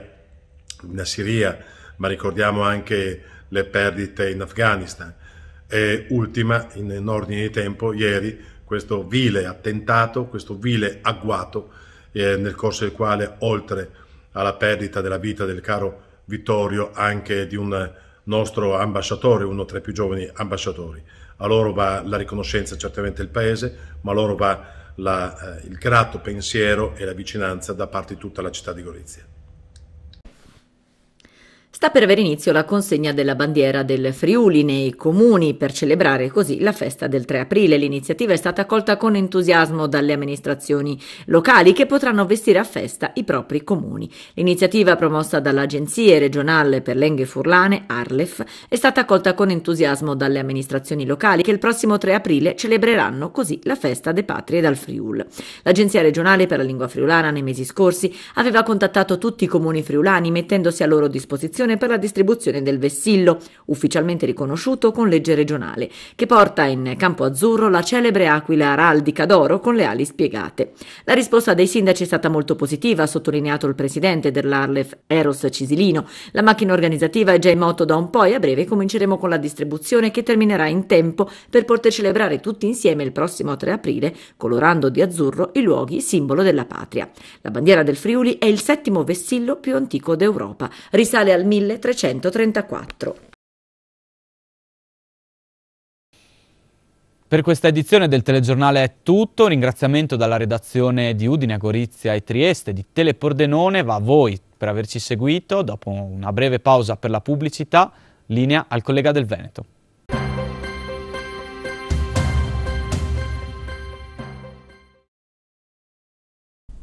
in Siria, ma ricordiamo anche le perdite in Afghanistan. E ultima, in, ordine di tempo, ieri, questo vile attentato, questo vile agguato, eh, nel corso del quale oltre alla perdita della vita del caro Vittorio, anche di un nostro ambasciatore, uno tra i più giovani ambasciatori. A loro va la riconoscenza certamente del Paese, ma a loro va la, eh, il grato pensiero e la vicinanza da parte di tutta la città di Gorizia. Sta per avere inizio la consegna della bandiera del Friuli nei comuni per celebrare così la festa del 3 aprile. L'iniziativa è stata accolta con entusiasmo dalle amministrazioni locali che potranno vestire a festa i propri comuni. L'iniziativa promossa dall'Agenzia regionale per l'Enghe Furlane, Arlef, è stata accolta con entusiasmo dalle amministrazioni locali che il prossimo 3 aprile celebreranno così la festa de patrie dal Friul. L'Agenzia regionale per la lingua friulana nei mesi scorsi aveva contattato tutti i comuni friulani mettendosi a loro disposizione Commissione per la distribuzione del vessillo, ufficialmente riconosciuto con legge regionale, che porta in campo azzurro la celebre aquila araldica d'oro con le ali spiegate. La risposta dei sindaci è stata molto positiva, ha sottolineato il presidente dell'Arlef Eros Cisilino. La macchina organizzativa è già in moto da un po' e a breve cominceremo con la distribuzione che terminerà in tempo per poter celebrare tutti insieme il prossimo 3 aprile, colorando di azzurro i luoghi simbolo della patria. La bandiera del Friuli è il settimo vessillo più antico d'Europa. Risale al 1000 1334. Per questa edizione del telegiornale è tutto, un ringraziamento dalla redazione di Udine, Gorizia e Trieste di Telepordenone, va a voi per averci seguito, dopo una breve pausa per la pubblicità, linea al collega del Veneto.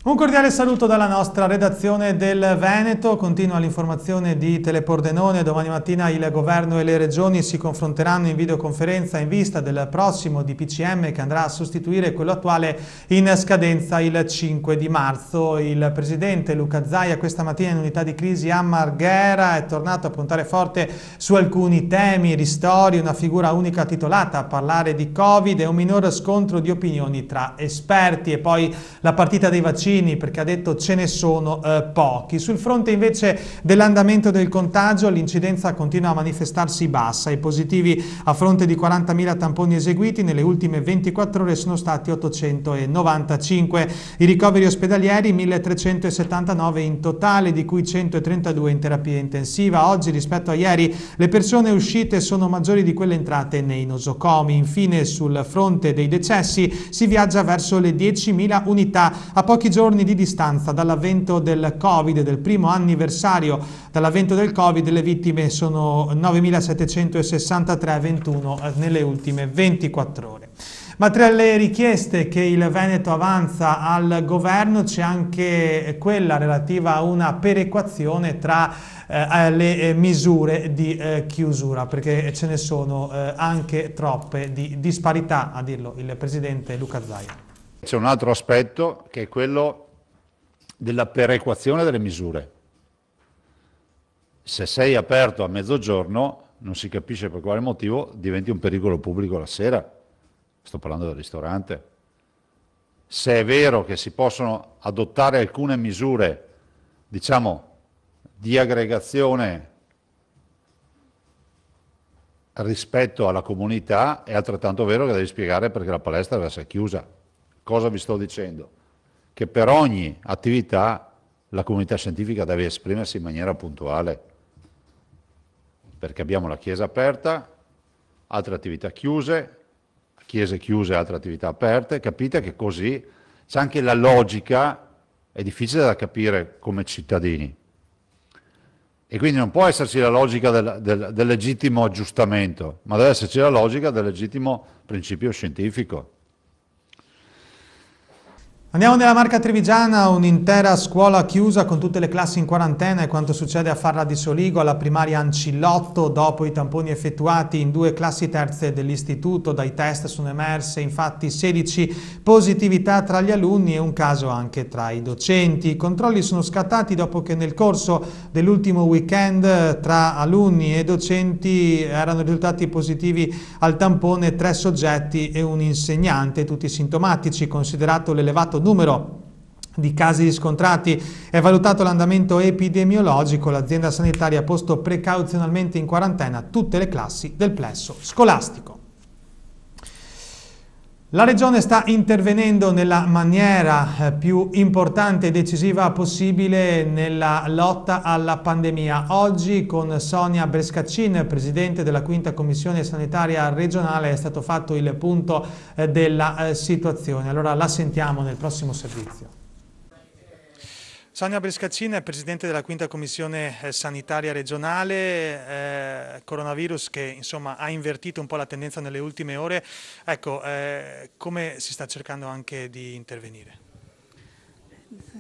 Un cordiale saluto dalla nostra redazione del Veneto, continua l'informazione di Telepordenone, domani mattina il governo e le regioni si confronteranno in videoconferenza in vista del prossimo DPCM che andrà a sostituire quello attuale in scadenza il 5 di marzo. Il presidente Luca Zaia questa mattina in unità di crisi a Marghera è tornato a puntare forte su alcuni temi, ristori, una figura unica titolata a parlare di Covid e un minor scontro di opinioni tra esperti e poi la partita dei vaccini vaccini perché ha detto ce ne sono eh, pochi. Sul fronte invece dell'andamento del contagio l'incidenza continua a manifestarsi bassa, i positivi a fronte di 40.000 tamponi eseguiti nelle ultime 24 ore sono stati 895, i ricoveri ospedalieri 1379 in totale di cui 132 in terapia intensiva. Oggi rispetto a ieri le persone uscite sono maggiori di quelle entrate nei nosocomi. Infine sul fronte dei decessi si viaggia verso le 10.000 unità a pochi giorni giorni di distanza dall'avvento del Covid, del primo anniversario dall'avvento del Covid, le vittime sono 9.763, 21 eh, nelle ultime 24 ore. Ma tra le richieste che il Veneto avanza al governo c'è anche quella relativa a una perequazione tra eh, eh le eh, misure di eh, chiusura, perché ce ne sono eh, anche troppe di disparità, a dirlo il Presidente Luca Zaia. C'è un altro aspetto che è quello della perequazione delle misure. Se sei aperto a mezzogiorno, non si capisce per quale motivo, diventi un pericolo pubblico la sera. Sto parlando del ristorante. Se è vero che si possono adottare alcune misure, diciamo, di aggregazione rispetto alla comunità, è altrettanto vero che devi spiegare perché la palestra deve essere chiusa. Cosa vi sto dicendo? Che per ogni attività la comunità scientifica deve esprimersi in maniera puntuale, perché abbiamo la Chiesa aperta, altre attività chiuse, Chiese chiuse, altre attività aperte, capite che così c'è anche la logica, è difficile da capire come cittadini. E quindi non può esserci la logica del, del, del legittimo aggiustamento, ma deve esserci la logica del legittimo principio scientifico. Andiamo nella marca trevigiana, un'intera scuola chiusa con tutte le classi in quarantena e quanto succede a Farra di Soligo alla primaria Ancillotto dopo i tamponi effettuati in due classi terze dell'istituto. Dai test sono emerse infatti 16 positività tra gli alunni e un caso anche tra i docenti. I controlli sono scattati dopo che nel corso dell'ultimo weekend tra alunni e docenti erano risultati positivi al tampone tre soggetti e un insegnante, tutti sintomatici, considerato l'elevato numero di casi riscontrati è valutato l'andamento epidemiologico, l'azienda sanitaria ha posto precauzionalmente in quarantena tutte le classi del plesso scolastico. La Regione sta intervenendo nella maniera eh, più importante e decisiva possibile nella lotta alla pandemia. Oggi con Sonia Brescaccin, Presidente della Quinta Commissione Sanitaria Regionale, è stato fatto il punto eh, della eh, situazione. Allora la sentiamo nel prossimo servizio. Sonia Brescaccina è presidente della quinta commissione eh, sanitaria regionale, eh, coronavirus che insomma, ha invertito un po' la tendenza nelle ultime ore, ecco eh, come si sta cercando anche di intervenire?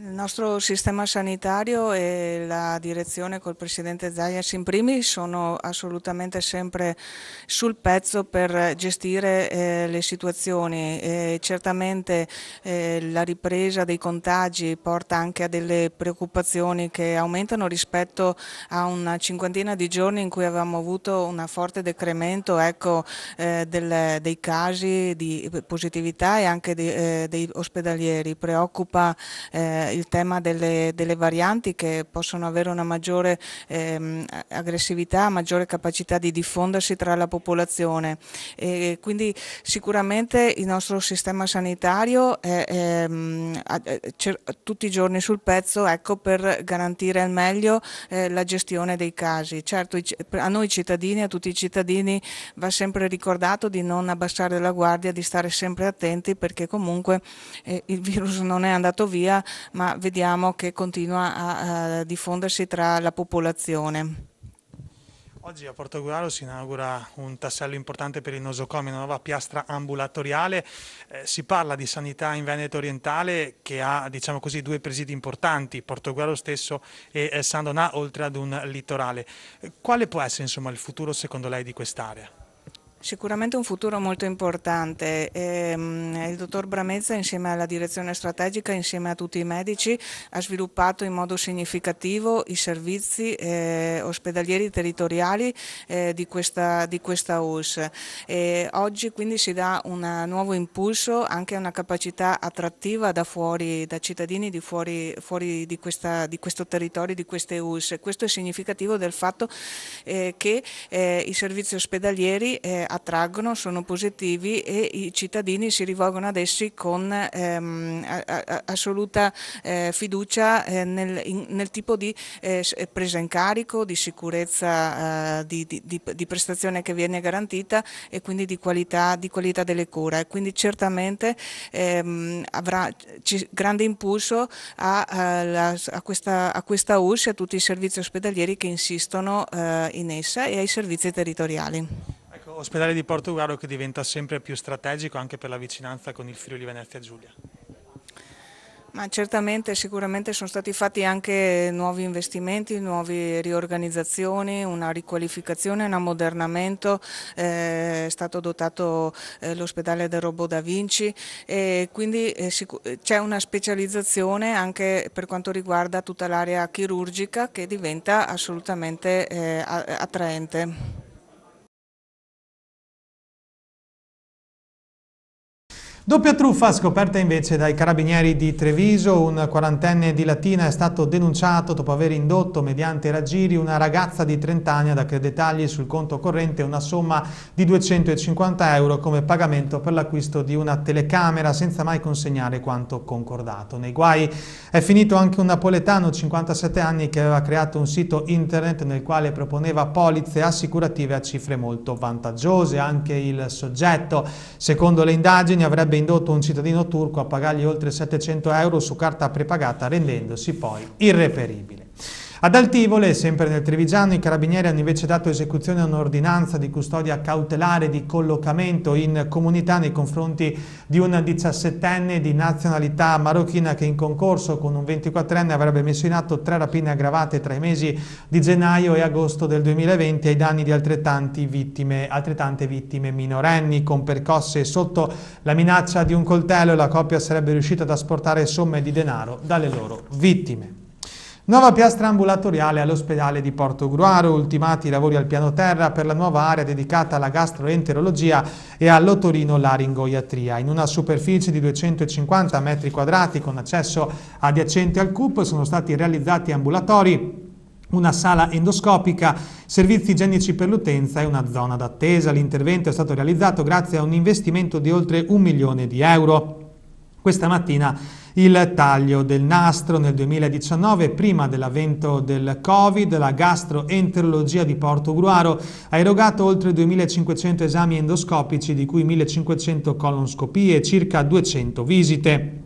Il nostro sistema sanitario e la direzione col Presidente Zayas in primis sono assolutamente sempre sul pezzo per gestire eh, le situazioni. E certamente eh, la ripresa dei contagi porta anche a delle preoccupazioni che aumentano rispetto a una cinquantina di giorni in cui avevamo avuto un forte decremento ecco, eh, del, dei casi di positività e anche di, eh, dei ospedalieri. Preoccupa eh, il tema delle, delle, varianti che possono avere una maggiore ehm, aggressività, maggiore capacità di diffondersi tra la popolazione. E quindi sicuramente il nostro sistema sanitario è, è, è, è tutti i giorni sul pezzo ecco, per garantire al meglio eh, la gestione dei casi. Certo, a noi cittadini, a tutti i cittadini va sempre ricordato di non abbassare la guardia, di stare sempre attenti perché comunque eh, il virus non è andato via, ma ma vediamo che continua a, a diffondersi tra la popolazione. Oggi a Porto Guaro si inaugura un tassello importante per il nosocomio, una nuova piastra ambulatoriale. Eh, si parla di sanità in Veneto orientale che ha diciamo così, due presidi importanti, Porto Guaro stesso e eh, San Donà, oltre ad un litorale. Eh, quale può essere insomma, il futuro secondo lei di quest'area? Sicuramente un futuro molto importante. Ehm, il dottor Bramezza insieme alla direzione strategica, insieme a tutti i medici, ha sviluppato in modo significativo i servizi eh, ospedalieri territoriali eh, di, questa, di questa US. E oggi quindi si dà un nuovo impulso anche a una capacità attrattiva da, fuori, da cittadini di fuori, fuori di, questa, di, questo territorio, di queste US. Questo è significativo del fatto eh, che i servizi ospedalieri attraggono, sono positivi e i cittadini si rivolgono ad essi con ehm, a, a, assoluta eh, fiducia eh, nel, in, nel, tipo di eh, eh presa in carico, di sicurezza eh, di, di, di, prestazione che viene garantita e quindi di qualità, di qualità delle cure. E quindi certamente ehm, avrà grande impulso a, la, a, questa, a questa USE, a tutti i servizi ospedalieri che insistono eh, in essa e ai servizi territoriali ospedale di Porto Guaro che diventa sempre più strategico anche per la vicinanza con il Friuli Venezia Giulia. Ma certamente, sicuramente sono stati fatti anche nuovi investimenti, nuove riorganizzazioni, una riqualificazione, un ammodernamento, eh, è stato dotato eh, l'ospedale del Robot da Vinci e quindi eh, eh c'è una specializzazione anche per quanto riguarda tutta l'area chirurgica che diventa assolutamente eh, attraente. Doppia truffa scoperta invece dai carabinieri di Treviso, un quarantenne di Latina è stato denunciato dopo aver indotto mediante raggiri una ragazza di 30 anni ad accreditargli sul conto corrente una somma di 250 euro come pagamento per l'acquisto di una telecamera senza mai consegnare quanto concordato. Nei guai è finito anche un napoletano, 57 anni, che aveva creato un sito internet nel quale proponeva polizze assicurative a cifre molto vantaggiose. Anche il soggetto, secondo le indagini, avrebbe avrebbe indotto un cittadino turco a pagargli oltre 700 euro su carta prepagata rendendosi poi irreperibile. Ad Altivole, sempre nel Trevigiano, i carabinieri hanno invece dato esecuzione a un'ordinanza di custodia cautelare di collocamento in comunità nei confronti di un 17enne di nazionalità marocchina che in concorso con un 24enne avrebbe messo in atto tre rapine aggravate tra i mesi di gennaio e agosto del 2020 ai danni di altrettanti vittime, altrettante vittime minorenni con percosse sotto la minaccia di un coltello e la coppia sarebbe riuscita ad asportare somme di denaro dalle loro vittime. Nuova piastra ambulatoriale all'ospedale di Porto Gruaro, ultimati i lavori al piano terra per la nuova area dedicata alla gastroenterologia e all'otorino-laringoiatria. In una superficie di 250 metri quadrati con accesso adiacente al CUP sono stati realizzati ambulatori una sala endoscopica, servizi igienici per l'utenza e una zona d'attesa. L'intervento è stato realizzato grazie a un investimento di oltre un milione di euro. Questa mattina il taglio del nastro nel 2019, prima dell'avvento del Covid, la gastroenterologia di Porto Gruaro ha erogato oltre 2.500 esami endoscopici, di cui 1.500 colonscopie e circa 200 visite.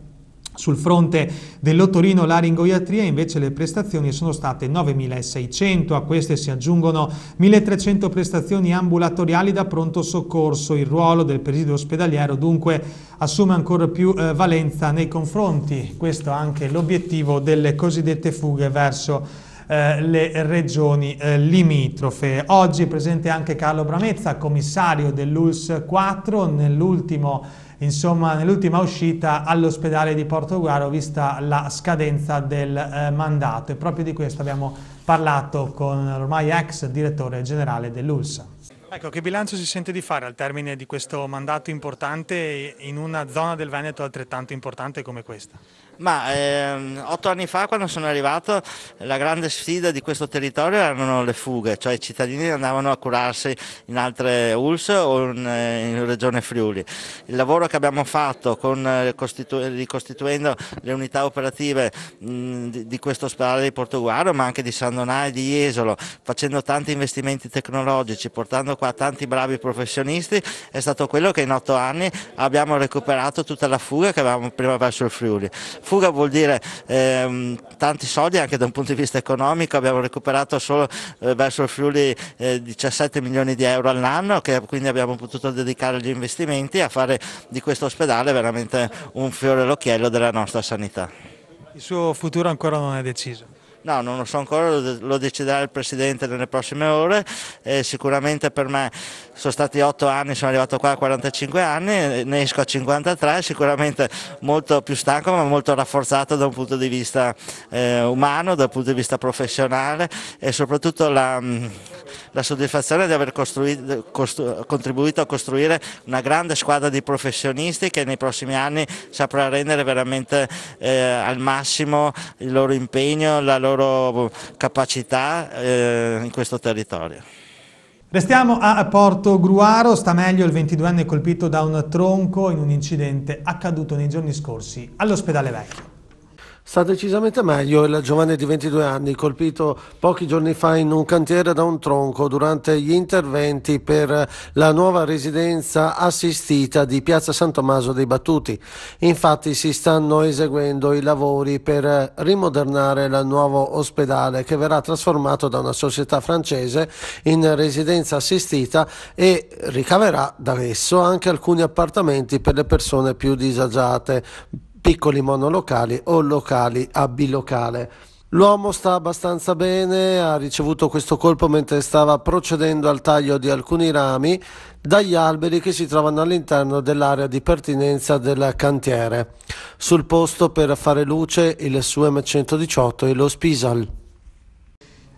Sul fronte dell'otorino-laringoiatria invece le prestazioni sono state 9.600, a queste si aggiungono 1.300 prestazioni ambulatoriali da pronto soccorso. Il ruolo del presidio ospedaliero dunque assume ancora più eh, valenza nei confronti, questo è anche l'obiettivo delle cosiddette fughe verso eh, le regioni eh, limitrofe. Oggi è presente anche Carlo Bramezza, commissario dell'ULS 4, nell'ultimo Insomma, nell'ultima uscita all'ospedale di Portogallo, vista la scadenza del eh, mandato e proprio di questo abbiamo parlato con l'ormai ex direttore generale dell'ULSA. Ecco, che bilancio si sente di fare al termine di questo mandato importante in una zona del Veneto altrettanto importante come questa? Ma ehm, otto anni fa quando sono arrivato la grande sfida di questo territorio erano le fughe, cioè i cittadini andavano a curarsi in altre ULS o in, eh, in Regione Friuli. Il lavoro che abbiamo fatto con, eh, costitu ricostituendo le unità operative mh, di, di, questo ospedale di Portoguaro ma anche di San Donà e di Jesolo, facendo tanti investimenti tecnologici, portando qua tanti bravi professionisti, è stato quello che in otto anni abbiamo recuperato tutta la fuga che avevamo prima verso il Friuli fuga vuol dire ehm, tanti soldi anche da un punto di vista economico, abbiamo recuperato solo eh, verso il Friuli eh, 17 milioni di euro all'anno che quindi abbiamo potuto dedicare agli investimenti a fare di questo ospedale veramente un fiore all'occhiello della nostra sanità. Il suo futuro ancora non è deciso? No, non lo so ancora, lo deciderà il Presidente nelle prossime ore. E sicuramente per me sono stati 8 anni, sono arrivato qua a 45 anni, ne esco a 53, sicuramente molto più stanco ma molto rafforzato da un punto di vista eh, umano, dal punto di vista professionale e soprattutto la la soddisfazione di aver contribuito a costruire una grande squadra di professionisti che nei prossimi anni saprà rendere veramente eh, al massimo il loro impegno, la loro capacità eh, in questo territorio. Restiamo a Porto Gruaro, sta meglio il 22enne colpito da un tronco in un incidente accaduto nei giorni scorsi all'ospedale vecchio. Sta decisamente meglio il giovane di 22 anni, colpito pochi giorni fa in un cantiere da un tronco durante gli interventi per la nuova residenza assistita di Piazza San Tommaso dei Battuti. Infatti si stanno eseguendo i lavori per rimodernare il nuovo ospedale che verrà trasformato da una società francese in residenza assistita e ricaverà da esso anche alcuni appartamenti per le persone più disagiate piccoli monolocali o locali a bilocale. L'uomo sta abbastanza bene, ha ricevuto questo colpo mentre stava procedendo al taglio di alcuni rami dagli alberi che si trovano all'interno dell'area di pertinenza del cantiere. Sul posto per fare luce il SUM 118 e lo Spisal.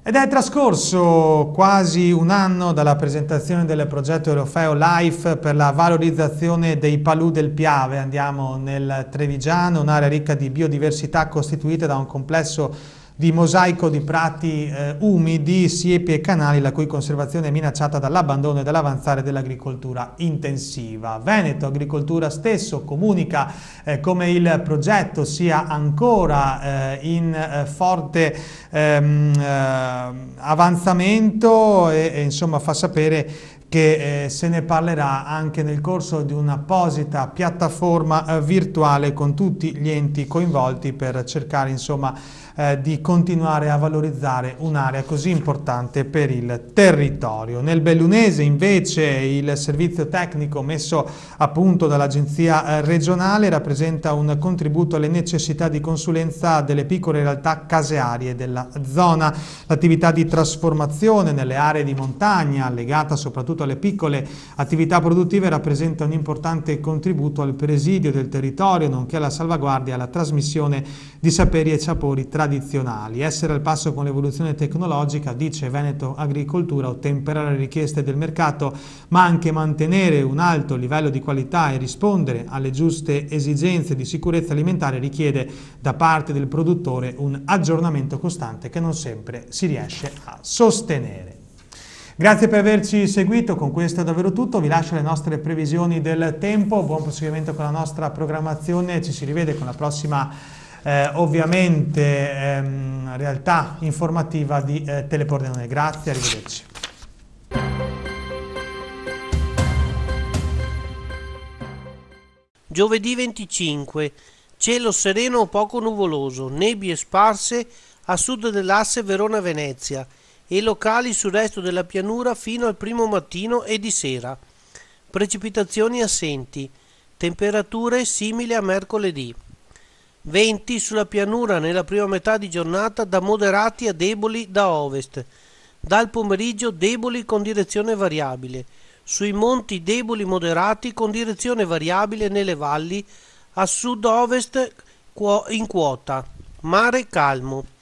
Ed è trascorso quasi un anno dalla presentazione del progetto europeo Life per la valorizzazione dei palù del Piave. Andiamo nel Trevigiano, un'area ricca di biodiversità costituita da un complesso di mosaico di prati eh, umidi, siepi e canali la cui conservazione è minacciata dall'abbandono e dall'avanzare dell'agricoltura intensiva. Veneto Agricoltura stesso comunica eh, come il progetto sia ancora eh, in eh, forte ehm, eh, avanzamento e, e insomma fa sapere che eh, se ne parlerà anche nel corso di un'apposita piattaforma eh, virtuale con tutti gli enti coinvolti per cercare insomma eh, di continuare a valorizzare un'area così importante per il territorio. Nel Bellunese invece il servizio tecnico messo a punto dall'Agenzia eh, regionale rappresenta un contributo alle necessità di consulenza delle piccole realtà casearie della zona. L'attività di trasformazione nelle aree di montagna, legata soprattutto alle piccole attività produttive, rappresenta un importante contributo al presidio del territorio, nonché alla salvaguardia e alla trasmissione di saperi e sapori tradizionali tradizionali. Essere al passo con l'evoluzione tecnologica, dice Veneto Agricoltura, ottemperare le richieste del mercato, ma anche mantenere un alto livello di qualità e rispondere alle giuste esigenze di sicurezza alimentare richiede da parte del produttore un aggiornamento costante che non sempre si riesce a sostenere. Grazie per averci seguito, con questo è davvero tutto, vi lascio le nostre previsioni del tempo, buon proseguimento con la nostra programmazione, ci si rivede con la prossima eh, ovviamente ehm, realtà informativa di eh, Telepordenone. Grazie, arrivederci. Giovedì 25, cielo sereno o poco nuvoloso, nebbie sparse a sud dell'asse Verona-Venezia e locali sul resto della pianura fino al primo mattino e di sera. Precipitazioni assenti, temperature simili a mercoledì. Venti sulla pianura nella prima metà di giornata da moderati a deboli da ovest. Dal pomeriggio deboli con direzione variabile. Sui monti deboli moderati con direzione variabile nelle valli a sud-ovest in quota. Mare calmo.